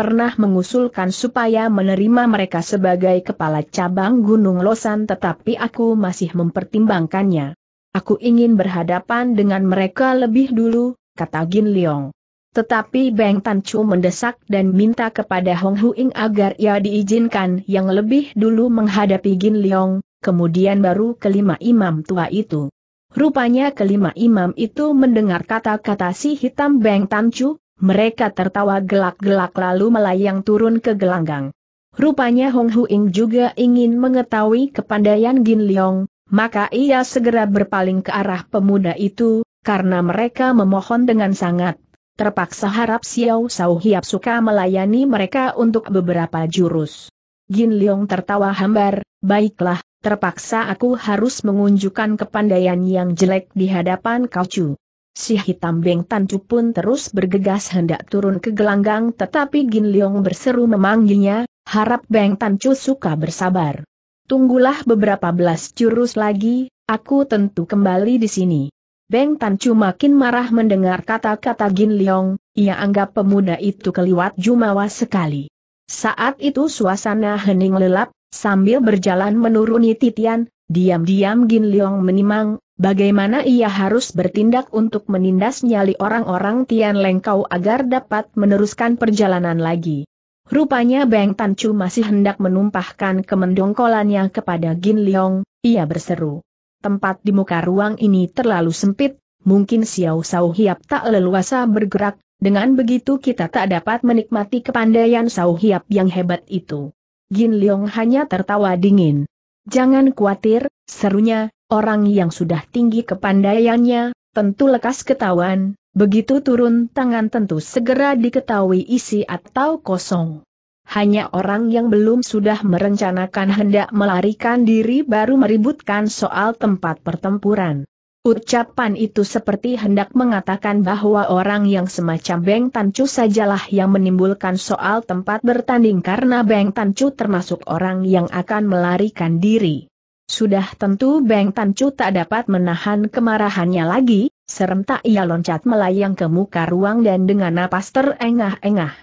pernah mengusulkan supaya menerima mereka sebagai kepala cabang Gunung Losan tetapi aku masih mempertimbangkannya. Aku ingin berhadapan dengan mereka lebih dulu, kata Gin Leong. Tetapi Beng Tan Chu mendesak dan minta kepada Hong Huing agar ia diizinkan yang lebih dulu menghadapi Gin Leong, kemudian baru kelima imam tua itu. Rupanya kelima imam itu mendengar kata-kata si hitam Beng Tan Chu, mereka tertawa gelak-gelak lalu melayang turun ke gelanggang. Rupanya Hong Hu Huing juga ingin mengetahui kepandaian Gin Leong, maka ia segera berpaling ke arah pemuda itu, karena mereka memohon dengan sangat. Terpaksa harap Xiao Sao Hiap suka melayani mereka untuk beberapa jurus. Gin Leong tertawa hambar, baiklah, terpaksa aku harus mengunjukkan kepandaian yang jelek di hadapan Kau Chu. Si hitam Beng Tancu pun terus bergegas hendak turun ke gelanggang tetapi Gin Leong berseru memanggilnya, harap Beng Tancu suka bersabar. Tunggulah beberapa belas jurus lagi, aku tentu kembali di sini. Beng Tancu makin marah mendengar kata-kata Gin Leong, ia anggap pemuda itu keliwat jumawa sekali. Saat itu suasana hening lelap, sambil berjalan menuruni titian, diam-diam Gin Leong menimang, bagaimana ia harus bertindak untuk menindas nyali orang-orang Tian Lengkau agar dapat meneruskan perjalanan lagi. Rupanya Beng Chu masih hendak menumpahkan kemendongkolannya kepada Gin Leong, ia berseru. Tempat di muka ruang ini terlalu sempit, mungkin Xiao Sao Hiap tak leluasa bergerak, dengan begitu kita tak dapat menikmati kepandaian Sao Hiap yang hebat itu. Gin Leong hanya tertawa dingin. Jangan khawatir, serunya, Orang yang sudah tinggi kepandaiannya, tentu lekas ketahuan, begitu turun tangan tentu segera diketahui isi atau kosong. Hanya orang yang belum sudah merencanakan hendak melarikan diri baru meributkan soal tempat pertempuran. Ucapan itu seperti hendak mengatakan bahwa orang yang semacam Beng Tancu sajalah yang menimbulkan soal tempat bertanding karena Beng Tancu termasuk orang yang akan melarikan diri. Sudah tentu Beng Tancu tak dapat menahan kemarahannya lagi, serentak ia loncat melayang ke muka ruang dan dengan napas terengah-engah.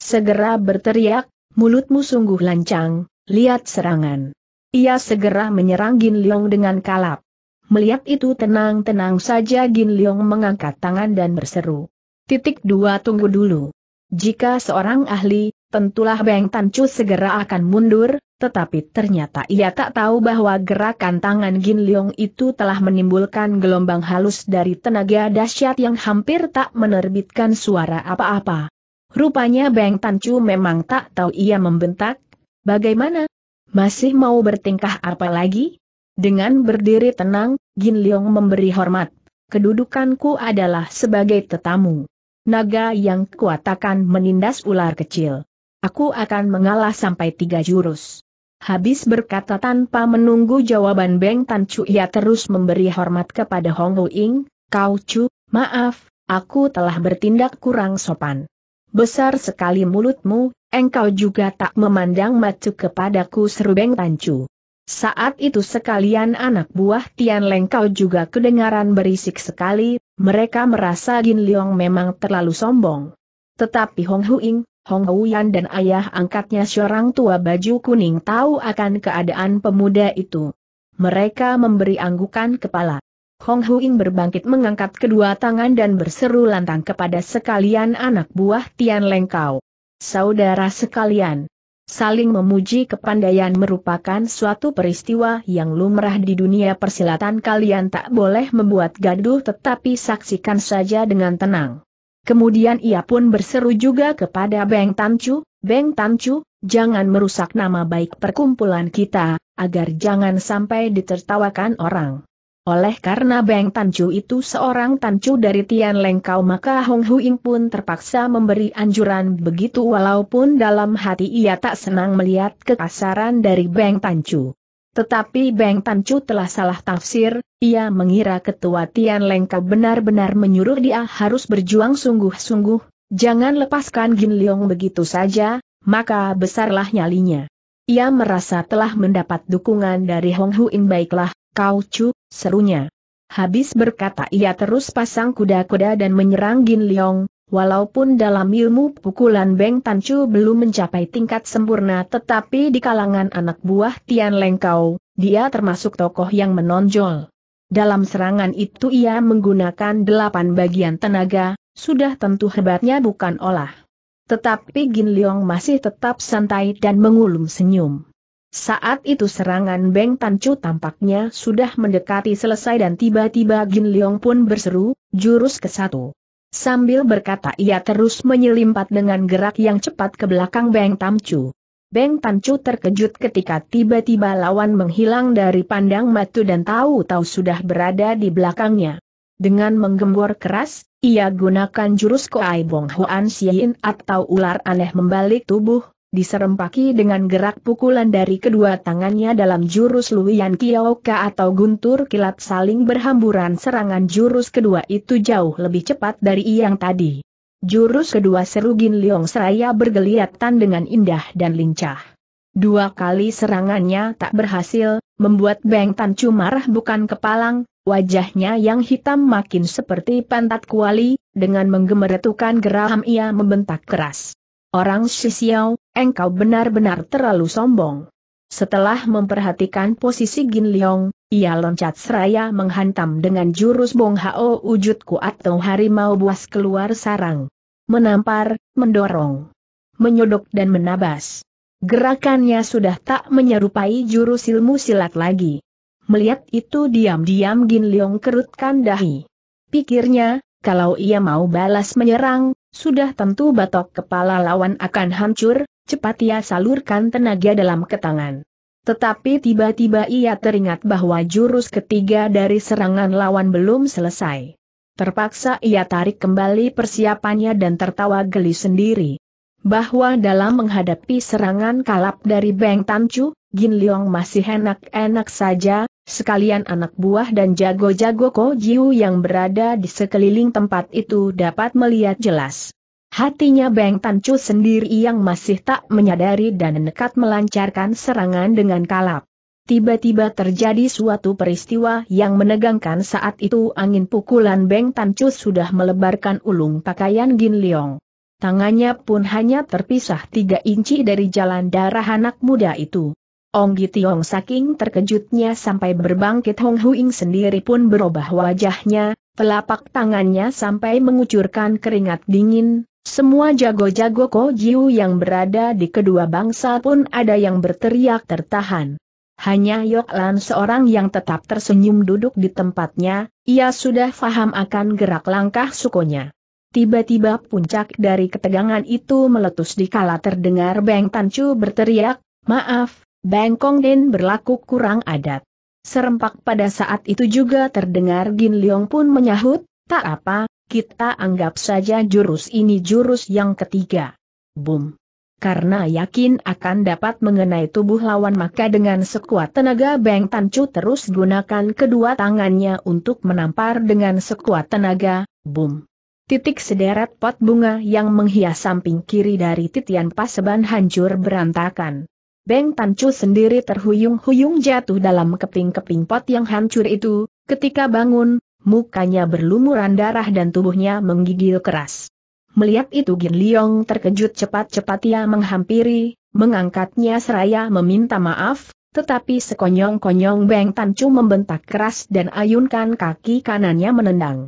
Segera berteriak, mulutmu sungguh lancang, lihat serangan. Ia segera menyerang Gin Leong dengan kalap. Melihat itu tenang-tenang saja Gin Leong mengangkat tangan dan berseru. Titik dua tunggu dulu. Jika seorang ahli tentulah Beng Chu segera akan mundur, tetapi ternyata ia tak tahu bahwa gerakan tangan Gin Leong itu telah menimbulkan gelombang halus dari tenaga dahsyat yang hampir tak menerbitkan suara apa-apa. Rupanya Beng Chu memang tak tahu ia membentak, bagaimana? Masih mau bertingkah apa lagi? Dengan berdiri tenang, Gin Leong memberi hormat. Kedudukanku adalah sebagai tetamu. Naga yang kuatakan menindas ular kecil. Aku akan mengalah sampai tiga jurus. Habis berkata tanpa menunggu jawaban Beng Tan Chu ia terus memberi hormat kepada Hong Hu Ying. Kau Chu, maaf, aku telah bertindak kurang sopan. Besar sekali mulutmu, engkau juga tak memandang macu kepadaku seru Beng Tan Chu. Saat itu sekalian anak buah Tian Leng kau juga kedengaran berisik sekali, mereka merasa Gin Liong memang terlalu sombong. Tetapi Hong Hu Ying. Hong Ouyan dan ayah angkatnya seorang tua baju kuning tahu akan keadaan pemuda itu. Mereka memberi anggukan kepala. Hong Huing berbangkit mengangkat kedua tangan dan berseru lantang kepada sekalian anak buah Tian Lengkau. Saudara sekalian, saling memuji kepandaian merupakan suatu peristiwa yang lumrah di dunia persilatan kalian tak boleh membuat gaduh tetapi saksikan saja dengan tenang. Kemudian ia pun berseru juga kepada Beng Tamcu, Beng Tamcu, jangan merusak nama baik perkumpulan kita, agar jangan sampai ditertawakan orang. Oleh karena Beng Tancu itu seorang Tancu dari Tian Lengkau maka Hong Hu Ying pun terpaksa memberi anjuran begitu walaupun dalam hati ia tak senang melihat kekasaran dari Beng Tancu. Tetapi Beng Chu telah salah tafsir, ia mengira ketua Tian Lengka benar-benar menyuruh dia harus berjuang sungguh-sungguh, jangan lepaskan Gin Leong begitu saja, maka besarlah nyalinya. Ia merasa telah mendapat dukungan dari Hong Huing baiklah, kau Chu, serunya. Habis berkata ia terus pasang kuda-kuda dan menyerang Gin Leong, Walaupun dalam ilmu pukulan Beng Tancu belum mencapai tingkat sempurna tetapi di kalangan anak buah Tian Lengkau, dia termasuk tokoh yang menonjol. Dalam serangan itu ia menggunakan delapan bagian tenaga, sudah tentu hebatnya bukan olah. Tetapi Gin Leong masih tetap santai dan mengulum senyum. Saat itu serangan Beng Tancu tampaknya sudah mendekati selesai dan tiba-tiba Gin Leong pun berseru, jurus ke satu. Sambil berkata ia terus menyelimpat dengan gerak yang cepat ke belakang Beng Tamcu. Beng Tamcu terkejut ketika tiba-tiba lawan menghilang dari pandang matu dan tahu-tahu sudah berada di belakangnya. Dengan menggembor keras, ia gunakan jurus Koai Bong Hoan Sien atau ular aneh membalik tubuh, diserempaki dengan gerak pukulan dari kedua tangannya dalam jurus Luian Kiyoka atau guntur kilat saling berhamburan serangan jurus kedua itu jauh lebih cepat dari yang tadi. Jurus kedua Serugin Liong Seraya bergeliatan dengan indah dan lincah. Dua kali serangannya tak berhasil, membuat Beng Tan marah bukan kepalang, wajahnya yang hitam makin seperti pantat kuali, dengan menggemeretukan geraham ia membentak keras. Orang Shisiao, engkau benar-benar terlalu sombong. Setelah memperhatikan posisi Gin Leong, ia loncat seraya menghantam dengan jurus Bong Hao wujudku atau harimau buas keluar sarang. Menampar, mendorong, menyodok dan menabas. Gerakannya sudah tak menyerupai jurus ilmu silat lagi. Melihat itu diam-diam Gin Leong kerutkan dahi. Pikirnya, kalau ia mau balas menyerang, sudah tentu batok kepala lawan akan hancur, cepat ia salurkan tenaga dalam ketangan. Tetapi tiba-tiba ia teringat bahwa jurus ketiga dari serangan lawan belum selesai. Terpaksa ia tarik kembali persiapannya dan tertawa geli sendiri. Bahwa dalam menghadapi serangan kalap dari Beng Tan Chu, Gin Leong masih enak-enak saja, sekalian anak buah dan jago-jago Ko Jiu yang berada di sekeliling tempat itu dapat melihat jelas. Hatinya Beng Tan Chu sendiri yang masih tak menyadari dan nekat melancarkan serangan dengan kalap. Tiba-tiba terjadi suatu peristiwa yang menegangkan saat itu angin pukulan Beng Tan Chu sudah melebarkan ulung pakaian Gin Leong. Tangannya pun hanya terpisah tiga inci dari jalan darah anak muda itu. Ong Gitiong saking terkejutnya sampai berbangkit Hong Huing sendiri pun berubah wajahnya, telapak tangannya sampai mengucurkan keringat dingin, semua jago-jago Ko Jiu yang berada di kedua bangsa pun ada yang berteriak tertahan. Hanya Yok Lan seorang yang tetap tersenyum duduk di tempatnya, ia sudah faham akan gerak langkah sukonya. Tiba-tiba puncak dari ketegangan itu meletus di kala terdengar Beng Chu berteriak, Maaf, Kong Den berlaku kurang adat. Serempak pada saat itu juga terdengar Gin Leong pun menyahut, tak apa, kita anggap saja jurus ini jurus yang ketiga. Boom. Karena yakin akan dapat mengenai tubuh lawan maka dengan sekuat tenaga Beng Chu terus gunakan kedua tangannya untuk menampar dengan sekuat tenaga, boom. Titik sederet pot bunga yang menghias samping kiri dari titian paseban hancur berantakan. Beng Tan Chu sendiri terhuyung-huyung jatuh dalam keping-keping pot yang hancur itu, ketika bangun, mukanya berlumuran darah dan tubuhnya menggigil keras. Melihat itu Gin Liong terkejut cepat-cepat ia menghampiri, mengangkatnya seraya meminta maaf, tetapi sekonyong-konyong Beng Tan Chu membentak keras dan ayunkan kaki kanannya menendang.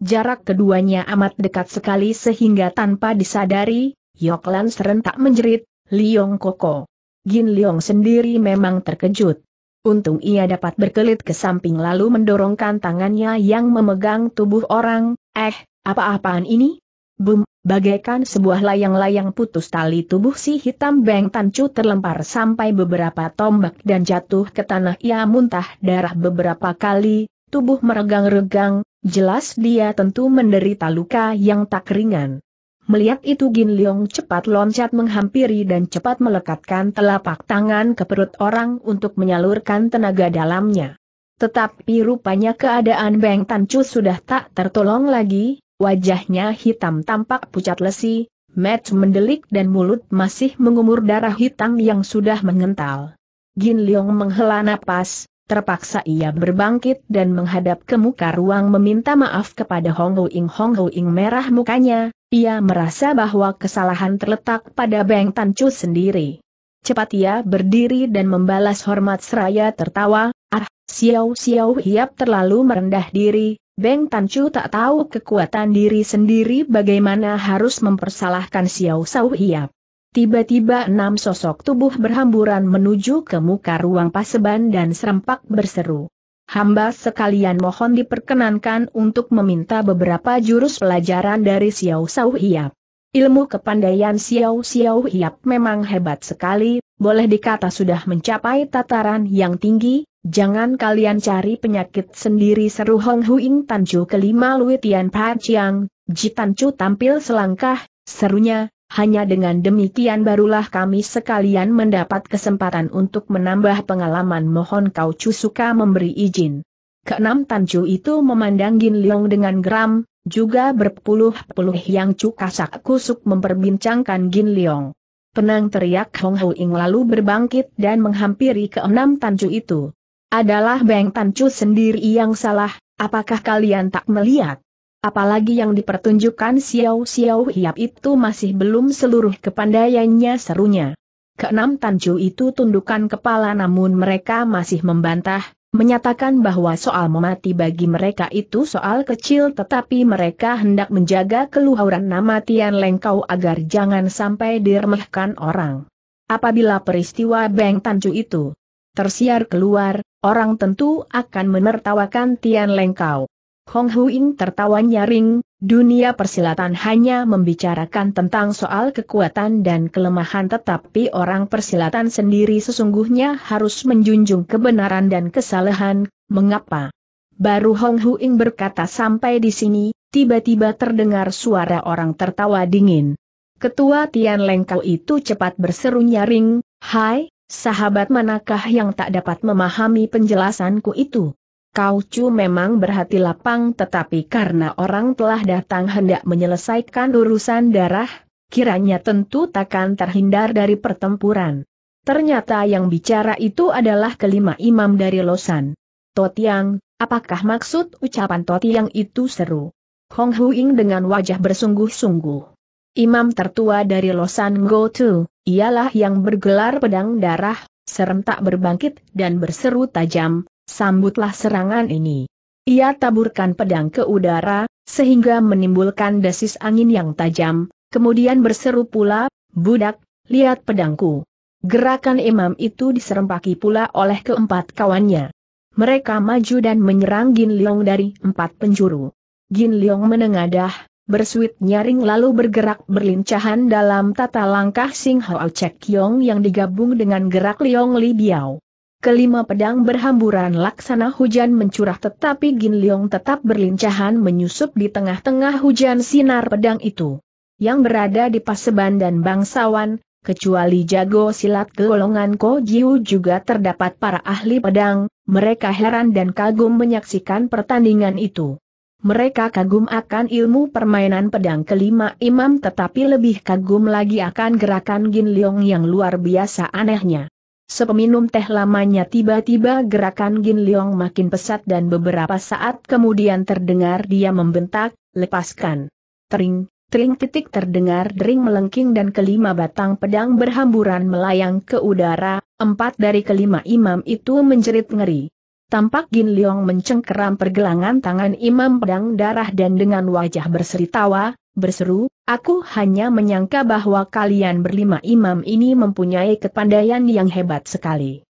Jarak keduanya amat dekat sekali sehingga tanpa disadari, Yoklan serentak menjerit, Liong Koko. Gin Leong sendiri memang terkejut. Untung ia dapat berkelit ke samping lalu mendorongkan tangannya yang memegang tubuh orang, eh, apa-apaan ini? Bum, bagaikan sebuah layang-layang putus tali tubuh si hitam Beng Tancu terlempar sampai beberapa tombak dan jatuh ke tanah ia muntah darah beberapa kali, tubuh meregang-regang, jelas dia tentu menderita luka yang tak ringan. Melihat itu Gin Leong cepat loncat menghampiri dan cepat melekatkan telapak tangan ke perut orang untuk menyalurkan tenaga dalamnya. Tetapi rupanya keadaan Beng Chu sudah tak tertolong lagi, wajahnya hitam tampak pucat lesi, match mendelik dan mulut masih mengumur darah hitam yang sudah mengental. Gin Leong menghela napas, Terpaksa ia berbangkit dan menghadap ke muka ruang meminta maaf kepada Hong Ho Ing. Hong Ho Ing merah mukanya, ia merasa bahwa kesalahan terletak pada Beng Tan Chu sendiri. Cepat ia berdiri dan membalas hormat seraya tertawa, ah, Xiao Xiao Hiap terlalu merendah diri, Beng Tan Chu tak tahu kekuatan diri sendiri bagaimana harus mempersalahkan Xiao Xiao Hiap. Tiba-tiba enam sosok tubuh berhamburan menuju ke muka ruang paseban dan serempak berseru. Hamba sekalian mohon diperkenankan untuk meminta beberapa jurus pelajaran dari Xiao Xiao Hiap. Ilmu kepandaian Xiao Xiao Hiap memang hebat sekali, boleh dikata sudah mencapai tataran yang tinggi, Jangan kalian cari penyakit sendiri seru Hong Huing Tanju kelima Lui Tian Pa Chiang, Ji Tanju tampil selangkah, serunya, hanya dengan demikian barulah kami sekalian mendapat kesempatan untuk menambah pengalaman mohon kau cusuka memberi izin. Keenam Tanju itu memandang Gin Leong dengan geram, juga berpuluh-puluh yang cukasak kusuk memperbincangkan Gin Leong. Penang teriak Hong Ho Ing lalu berbangkit dan menghampiri keenam Tanju itu. Adalah Beng Tanju sendiri yang salah, apakah kalian tak melihat? Apalagi yang dipertunjukkan Xiao Xiao Hiap itu masih belum seluruh kepandaiannya serunya. Keenam Tanju itu tundukan kepala namun mereka masih membantah, menyatakan bahwa soal memati bagi mereka itu soal kecil tetapi mereka hendak menjaga keluhuran nama Tian Lengkau agar jangan sampai diremehkan orang. Apabila peristiwa Beng Tanju itu tersiar keluar, orang tentu akan menertawakan Tian Lengkau. Hong Ying tertawa nyaring, dunia persilatan hanya membicarakan tentang soal kekuatan dan kelemahan tetapi orang persilatan sendiri sesungguhnya harus menjunjung kebenaran dan kesalahan, mengapa? Baru Hong Ying berkata sampai di sini, tiba-tiba terdengar suara orang tertawa dingin. Ketua Tian Lengkau itu cepat berseru nyaring, Hai, sahabat manakah yang tak dapat memahami penjelasanku itu? Kau Chu memang berhati lapang tetapi karena orang telah datang hendak menyelesaikan urusan darah, kiranya tentu takkan terhindar dari pertempuran. Ternyata yang bicara itu adalah kelima imam dari Losan. Totiang, apakah maksud ucapan Totiang itu seru? Hong Huing dengan wajah bersungguh-sungguh. Imam tertua dari Losan Go Tu, ialah yang bergelar pedang darah, serentak berbangkit dan berseru tajam, Sambutlah serangan ini. Ia taburkan pedang ke udara, sehingga menimbulkan desis angin yang tajam, kemudian berseru pula, Budak, lihat pedangku. Gerakan imam itu diserempaki pula oleh keempat kawannya. Mereka maju dan menyerang Gin Leong dari empat penjuru. Gin Leong menengadah, bersuit nyaring lalu bergerak berlincahan dalam tata langkah Sing Hao Chek Yong yang digabung dengan gerak Leong Li Biao. Kelima pedang berhamburan laksana hujan mencurah tetapi Gin Leong tetap berlincahan menyusup di tengah-tengah hujan sinar pedang itu. Yang berada di paseban dan bangsawan, kecuali jago silat golongan Ko Jiu juga terdapat para ahli pedang, mereka heran dan kagum menyaksikan pertandingan itu. Mereka kagum akan ilmu permainan pedang kelima imam tetapi lebih kagum lagi akan gerakan Gin Leong yang luar biasa anehnya. Sepeminum teh lamanya tiba-tiba gerakan Gin Liong makin pesat dan beberapa saat kemudian terdengar dia membentak, lepaskan. Tering, tering titik terdengar dering melengking dan kelima batang pedang berhamburan melayang ke udara, empat dari kelima imam itu menjerit ngeri. Tampak Gin Liong mencengkeram pergelangan tangan imam pedang darah dan dengan wajah berseri tawa, berseru, aku hanya menyangka bahwa kalian berlima imam ini mempunyai kepandaian yang hebat sekali.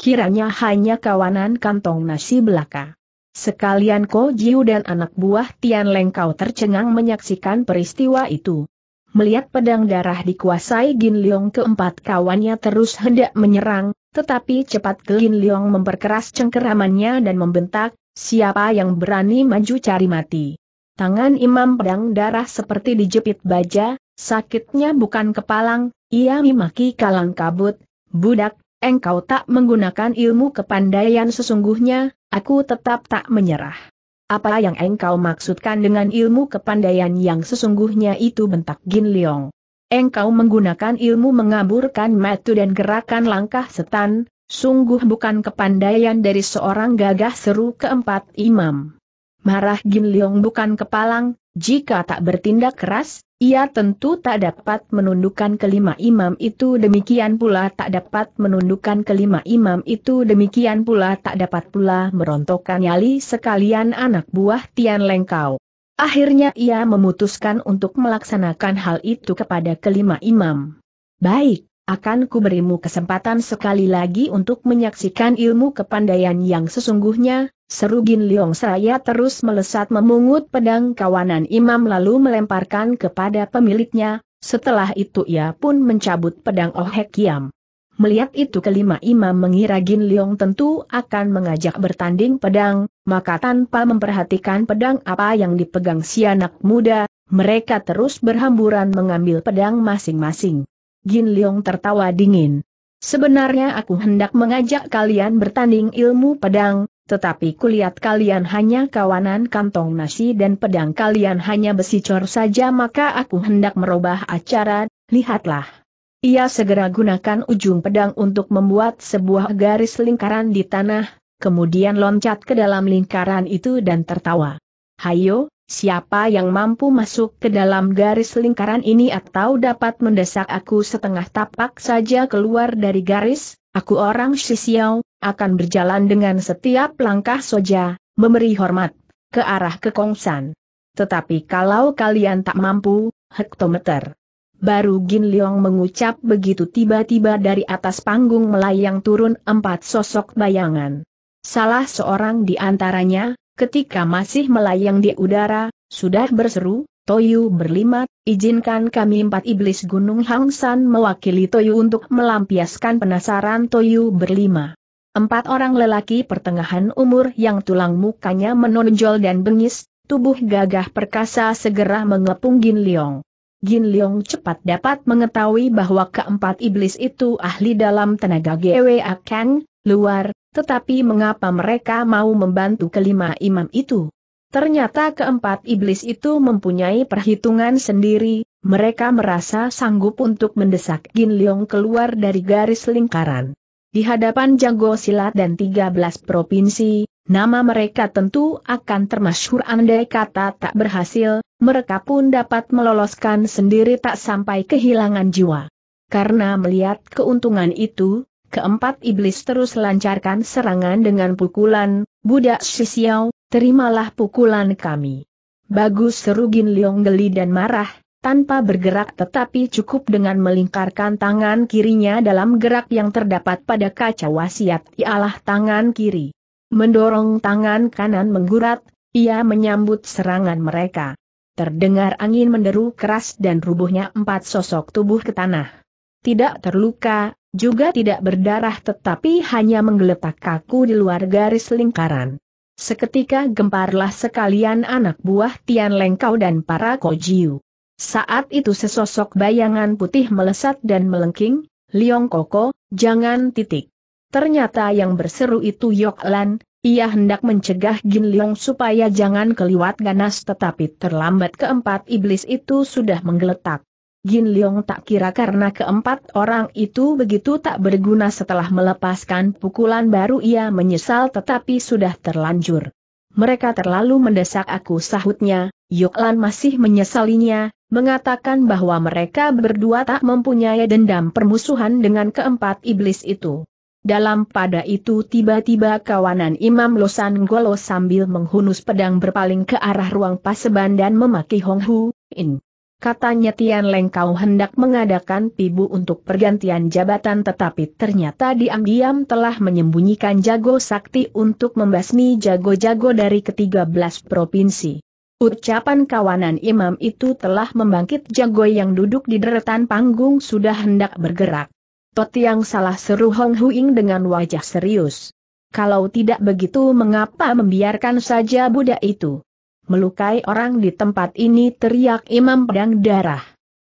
Kiranya hanya kawanan kantong nasi belaka. Sekalian Ko Jiu dan anak buah Tian Leng kau tercengang menyaksikan peristiwa itu. Melihat pedang darah dikuasai Gin Leong keempat kawannya terus hendak menyerang, tetapi cepat Gin Leong memperkeras cengkeramannya dan membentak, siapa yang berani maju cari mati tangan imam pedang darah seperti dijepit baja, sakitnya bukan kepalang, ia memaki kalang kabut, budak, engkau tak menggunakan ilmu kepandaian sesungguhnya, aku tetap tak menyerah. Apa yang engkau maksudkan dengan ilmu kepandaian yang sesungguhnya itu bentak Gin Leong? Engkau menggunakan ilmu mengaburkan metu dan gerakan langkah setan, sungguh bukan kepandaian dari seorang gagah seru keempat imam. Marah Gin Leong bukan kepalang, jika tak bertindak keras, ia tentu tak dapat menundukkan kelima imam itu demikian pula tak dapat menundukkan kelima imam itu demikian pula tak dapat pula merontokkan nyali sekalian anak buah Tian Lengkau. Akhirnya ia memutuskan untuk melaksanakan hal itu kepada kelima imam. Baik, akan kuberimu kesempatan sekali lagi untuk menyaksikan ilmu kepandaian yang sesungguhnya, Seru Gin Leong saya terus melesat memungut pedang kawanan imam lalu melemparkan kepada pemiliknya, setelah itu ia pun mencabut pedang Oh Hek Kiam. Melihat itu kelima imam mengira Gin Leong tentu akan mengajak bertanding pedang, maka tanpa memperhatikan pedang apa yang dipegang si anak muda, mereka terus berhamburan mengambil pedang masing-masing. Gin Leong tertawa dingin. Sebenarnya aku hendak mengajak kalian bertanding ilmu pedang, tetapi kulihat kalian hanya kawanan kantong nasi dan pedang kalian hanya besi cor saja maka aku hendak merubah acara, lihatlah. Ia segera gunakan ujung pedang untuk membuat sebuah garis lingkaran di tanah, kemudian loncat ke dalam lingkaran itu dan tertawa. Hayo, siapa yang mampu masuk ke dalam garis lingkaran ini atau dapat mendesak aku setengah tapak saja keluar dari garis, Aku orang Shisiao, akan berjalan dengan setiap langkah soja, memberi hormat, ke arah kekongsan. Tetapi kalau kalian tak mampu, hektometer. Baru Gin Leong mengucap begitu tiba-tiba dari atas panggung melayang turun empat sosok bayangan. Salah seorang di antaranya, ketika masih melayang di udara, sudah berseru, Toyu berlima, izinkan kami empat iblis Gunung Hangsan mewakili Toyu untuk melampiaskan penasaran Toyu berlima. Empat orang lelaki pertengahan umur yang tulang mukanya menonjol dan bengis, tubuh gagah perkasa segera mengepung Gin Leong. Gin Leong cepat dapat mengetahui bahwa keempat iblis itu ahli dalam tenaga GWA Kang, luar, tetapi mengapa mereka mau membantu kelima imam itu? Ternyata keempat iblis itu mempunyai perhitungan sendiri, mereka merasa sanggup untuk mendesak Gin Leong keluar dari garis lingkaran. Di hadapan jago silat dan 13 provinsi, nama mereka tentu akan termasyhur andai kata tak berhasil, mereka pun dapat meloloskan sendiri tak sampai kehilangan jiwa. Karena melihat keuntungan itu, keempat iblis terus lancarkan serangan dengan pukulan, budak Shisiao, terimalah pukulan kami. Bagus seru Gin Leong geli dan marah, tanpa bergerak tetapi cukup dengan melingkarkan tangan kirinya dalam gerak yang terdapat pada kaca wasiat ialah tangan kiri. Mendorong tangan kanan menggurat, ia menyambut serangan mereka. Terdengar angin menderu keras dan rubuhnya empat sosok tubuh ke tanah. Tidak terluka, juga tidak berdarah tetapi hanya menggeletak kaku di luar garis lingkaran. Seketika gemparlah sekalian anak buah Tian Lengkau dan para Kojiu. Saat itu sesosok bayangan putih melesat dan melengking, Liong Koko, jangan titik. Ternyata yang berseru itu Yok Lan, ia hendak mencegah Gin Leong supaya jangan keliwat ganas tetapi terlambat keempat iblis itu sudah menggeletak. Jin Leong tak kira karena keempat orang itu begitu tak berguna setelah melepaskan pukulan baru ia menyesal tetapi sudah terlanjur. Mereka terlalu mendesak aku sahutnya, Yoklan masih menyesalinya, mengatakan bahwa mereka berdua tak mempunyai dendam permusuhan dengan keempat iblis itu. Dalam pada itu tiba-tiba kawanan Imam Losan Golo sambil menghunus pedang berpaling ke arah ruang paseban dan memaki Hong Hu, In. Katanya Tian Leng kau hendak mengadakan pibu untuk pergantian jabatan tetapi ternyata diam-diam telah menyembunyikan jago sakti untuk membasmi jago-jago dari ke-13 provinsi. Ucapan kawanan imam itu telah membangkit jago yang duduk di deretan panggung sudah hendak bergerak. Totiang salah seru Hong Huing dengan wajah serius. Kalau tidak begitu mengapa membiarkan saja budak itu? melukai orang di tempat ini teriak Imam Pedang Darah.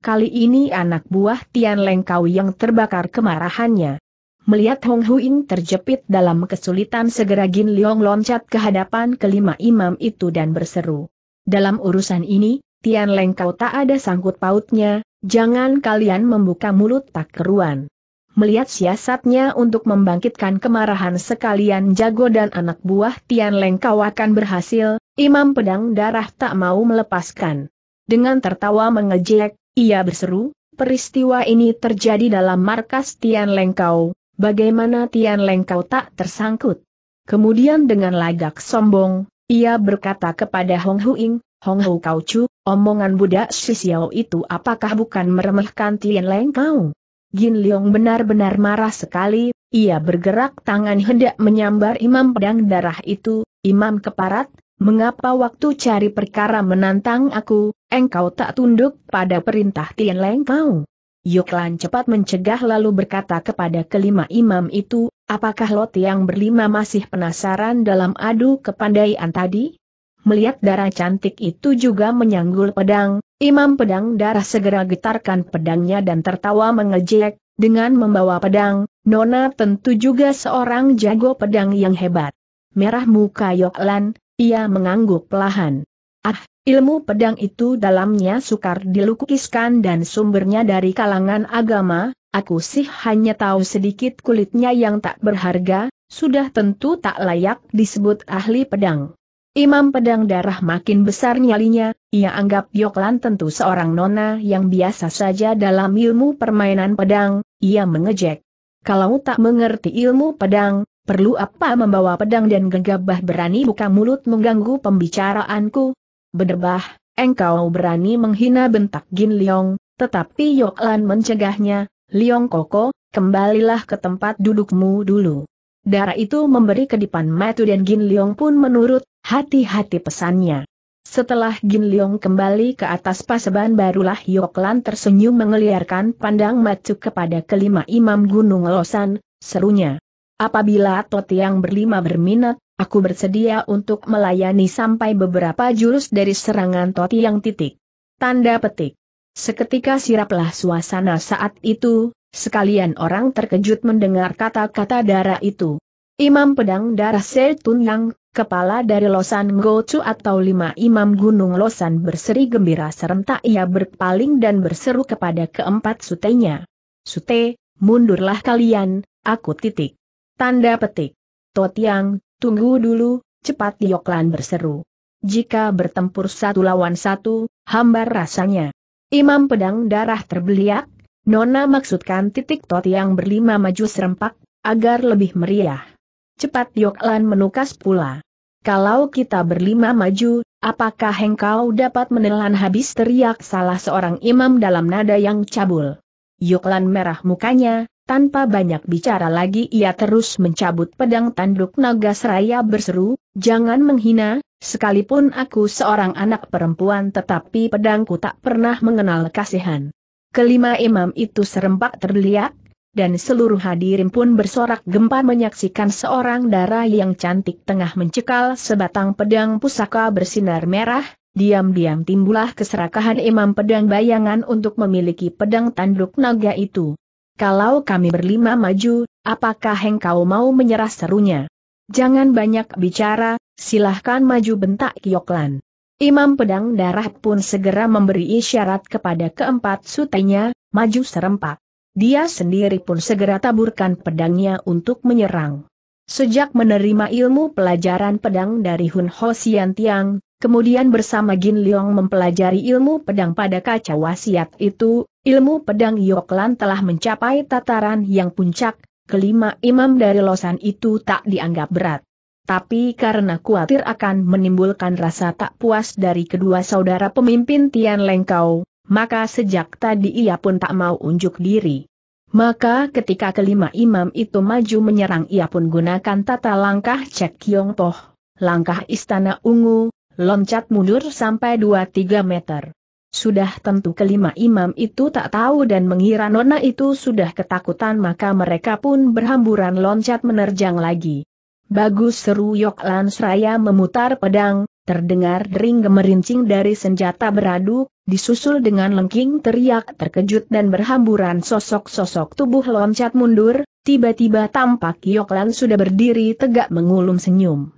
Kali ini anak buah Tian Lengkau yang terbakar kemarahannya. Melihat Hong Huin terjepit dalam kesulitan segera Gin Leong loncat ke hadapan kelima imam itu dan berseru. Dalam urusan ini, Tian Lengkau tak ada sangkut pautnya, jangan kalian membuka mulut tak keruan. Melihat siasatnya untuk membangkitkan kemarahan sekalian jago dan anak buah Tian Lengkau akan berhasil, Imam pedang darah tak mau melepaskan. Dengan tertawa mengejek, ia berseru, peristiwa ini terjadi dalam markas Tian Lengkau, bagaimana Tian Lengkau tak tersangkut. Kemudian dengan lagak sombong, ia berkata kepada Hong Hu Huing, Hong Hu Kau Chu, omongan budak Xiao itu apakah bukan meremehkan Tian Lengkau? Gin Leong benar-benar marah sekali, ia bergerak tangan hendak menyambar imam pedang darah itu, imam keparat, mengapa waktu cari perkara menantang aku, engkau tak tunduk pada perintah Tian Leng kau? Yoklan cepat mencegah lalu berkata kepada kelima imam itu, apakah Lot yang berlima masih penasaran dalam adu kepandaian tadi? Melihat darah cantik itu juga menyanggul pedang, imam pedang darah segera getarkan pedangnya dan tertawa mengejek, dengan membawa pedang, Nona tentu juga seorang jago pedang yang hebat. Merah muka Yoklan, ia mengangguk pelahan. Ah, ilmu pedang itu dalamnya sukar dilukiskan dan sumbernya dari kalangan agama, aku sih hanya tahu sedikit kulitnya yang tak berharga, sudah tentu tak layak disebut ahli pedang. Imam pedang darah makin besar nyalinya, ia anggap Yoklan tentu seorang nona yang biasa saja dalam ilmu permainan pedang, ia mengejek. Kalau tak mengerti ilmu pedang, Perlu apa membawa pedang dan gegabah berani buka mulut mengganggu pembicaraanku? Bederbah, engkau berani menghina bentak Gin Leong, tetapi Yok Lan mencegahnya, Leong Koko, kembalilah ke tempat dudukmu dulu. Darah itu memberi kedipan Matu dan Gin Leong pun menurut, hati-hati pesannya. Setelah Gin Leong kembali ke atas paseban barulah Yok Lan tersenyum mengeliarkan pandang Matu kepada kelima imam Gunung Losan, serunya. Apabila Totiang berlima berminat, aku bersedia untuk melayani sampai beberapa jurus dari serangan Totiang titik. Tanda petik. Seketika siraplah suasana saat itu, sekalian orang terkejut mendengar kata-kata darah itu. Imam pedang darah Setun Tunyang, kepala dari Losan Gocu atau lima imam gunung Losan berseri gembira serentak ia berpaling dan berseru kepada keempat sutenya. Sute, mundurlah kalian, aku titik. Tanda petik. Totiang, tunggu dulu, cepat Yoklan berseru. Jika bertempur satu lawan satu, hambar rasanya. Imam pedang darah terbeliak, Nona maksudkan titik Totiang berlima maju serempak, agar lebih meriah. Cepat Yoklan menukas pula. Kalau kita berlima maju, apakah engkau dapat menelan habis teriak salah seorang imam dalam nada yang cabul. Yoklan merah mukanya, tanpa banyak bicara lagi ia terus mencabut pedang tanduk naga seraya berseru, jangan menghina, sekalipun aku seorang anak perempuan tetapi pedangku tak pernah mengenal kasihan. Kelima imam itu serempak terlihat, dan seluruh hadirin pun bersorak gempa menyaksikan seorang darah yang cantik tengah mencekal sebatang pedang pusaka bersinar merah, diam-diam timbulah keserakahan imam pedang bayangan untuk memiliki pedang tanduk naga itu. Kalau kami berlima maju, apakah engkau mau menyerah serunya? Jangan banyak bicara, silahkan maju bentak Kyoklan. Imam pedang darah pun segera memberi isyarat kepada keempat sutenya, maju serempak. Dia sendiri pun segera taburkan pedangnya untuk menyerang. Sejak menerima ilmu pelajaran pedang dari Hun Ho Sian Tiang, Kemudian bersama Gin Leong mempelajari ilmu pedang pada kaca wasiat itu, ilmu pedang Yoklan telah mencapai tataran yang puncak, kelima imam dari Losan itu tak dianggap berat. Tapi karena khawatir akan menimbulkan rasa tak puas dari kedua saudara pemimpin Tian Lengkau, maka sejak tadi ia pun tak mau unjuk diri. Maka ketika kelima imam itu maju menyerang ia pun gunakan tata langkah Cek Yong Poh, langkah Istana Ungu, loncat mundur sampai 2-3 meter. Sudah tentu kelima imam itu tak tahu dan mengira nona itu sudah ketakutan maka mereka pun berhamburan loncat menerjang lagi. Bagus seru Yok Lan Seraya memutar pedang, terdengar dering gemerincing dari senjata beradu, disusul dengan lengking teriak terkejut dan berhamburan sosok-sosok tubuh loncat mundur, tiba-tiba tampak Yok Lan sudah berdiri tegak mengulum senyum.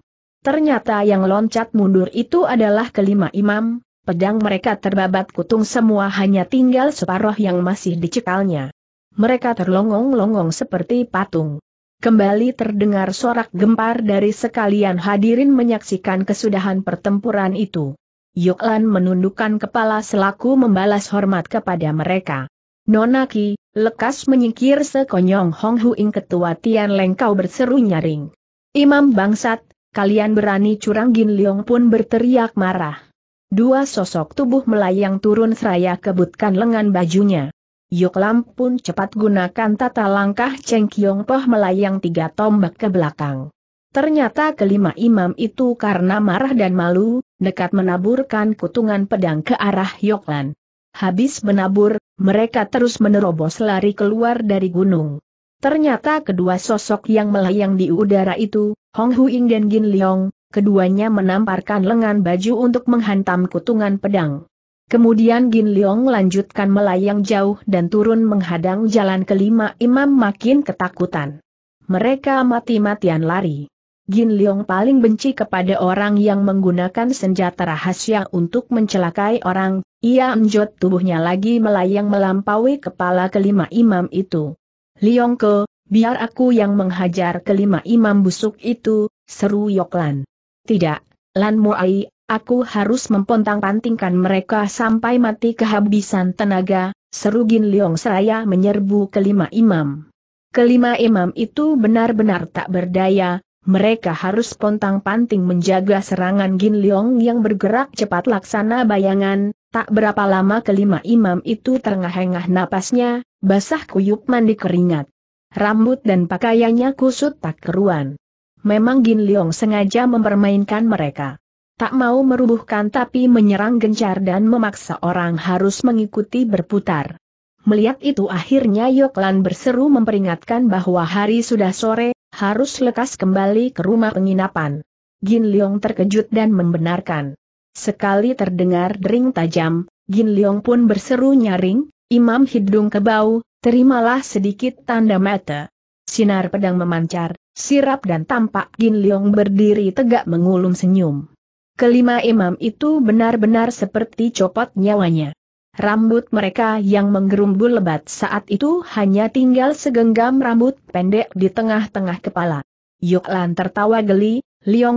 Ternyata yang loncat mundur itu adalah kelima imam, pedang mereka terbabat kutung semua hanya tinggal separuh yang masih dicekalnya. Mereka terlongong-longong seperti patung. Kembali terdengar sorak gempar dari sekalian hadirin menyaksikan kesudahan pertempuran itu. Yoklan menundukkan kepala selaku membalas hormat kepada mereka. Nonaki, lekas menyingkir sekonyong Hong Huing ketua Tian Lengkau berseru nyaring. Imam bangsat, Kalian berani curang Gin Leong pun berteriak marah. Dua sosok tubuh melayang turun seraya kebutkan lengan bajunya. Yuk Lam pun cepat gunakan tata langkah Cheng Kiong Poh melayang tiga tombak ke belakang. Ternyata kelima imam itu karena marah dan malu, dekat menaburkan kutungan pedang ke arah Yoklan. Habis menabur, mereka terus menerobos lari keluar dari gunung. Ternyata kedua sosok yang melayang di udara itu, Hong Hu Ying dan Gin Liong, keduanya menamparkan lengan baju untuk menghantam kutungan pedang. Kemudian Gin Liong lanjutkan melayang jauh dan turun menghadang jalan kelima imam makin ketakutan. Mereka mati-matian lari. Gin Liong paling benci kepada orang yang menggunakan senjata rahasia untuk mencelakai orang, ia menjot tubuhnya lagi melayang melampaui kepala kelima imam itu. Liong ke, biar aku yang menghajar kelima imam busuk itu, seru Yoklan. Tidak, Lan Moai, aku harus mempontang-pantingkan mereka sampai mati kehabisan tenaga, seru Gin Liong Seraya menyerbu kelima imam. Kelima imam itu benar-benar tak berdaya, mereka harus pontang-panting menjaga serangan Gin Liong yang bergerak cepat laksana bayangan, tak berapa lama kelima imam itu terengah-engah napasnya, basah kuyup mandi keringat. Rambut dan pakaiannya kusut tak keruan. Memang Gin Leong sengaja mempermainkan mereka. Tak mau merubuhkan tapi menyerang gencar dan memaksa orang harus mengikuti berputar. Melihat itu akhirnya Yoklan berseru memperingatkan bahwa hari sudah sore, harus lekas kembali ke rumah penginapan. Gin Leong terkejut dan membenarkan. Sekali terdengar dering tajam, Gin Leong pun berseru nyaring, Imam Hidung Kebau, terimalah sedikit tanda mata. Sinar pedang memancar, sirap dan tampak Gin Leong berdiri tegak mengulum senyum. Kelima imam itu benar-benar seperti copot nyawanya. Rambut mereka yang menggerumbul lebat saat itu hanya tinggal segenggam rambut pendek di tengah-tengah kepala. Yuklan tertawa geli,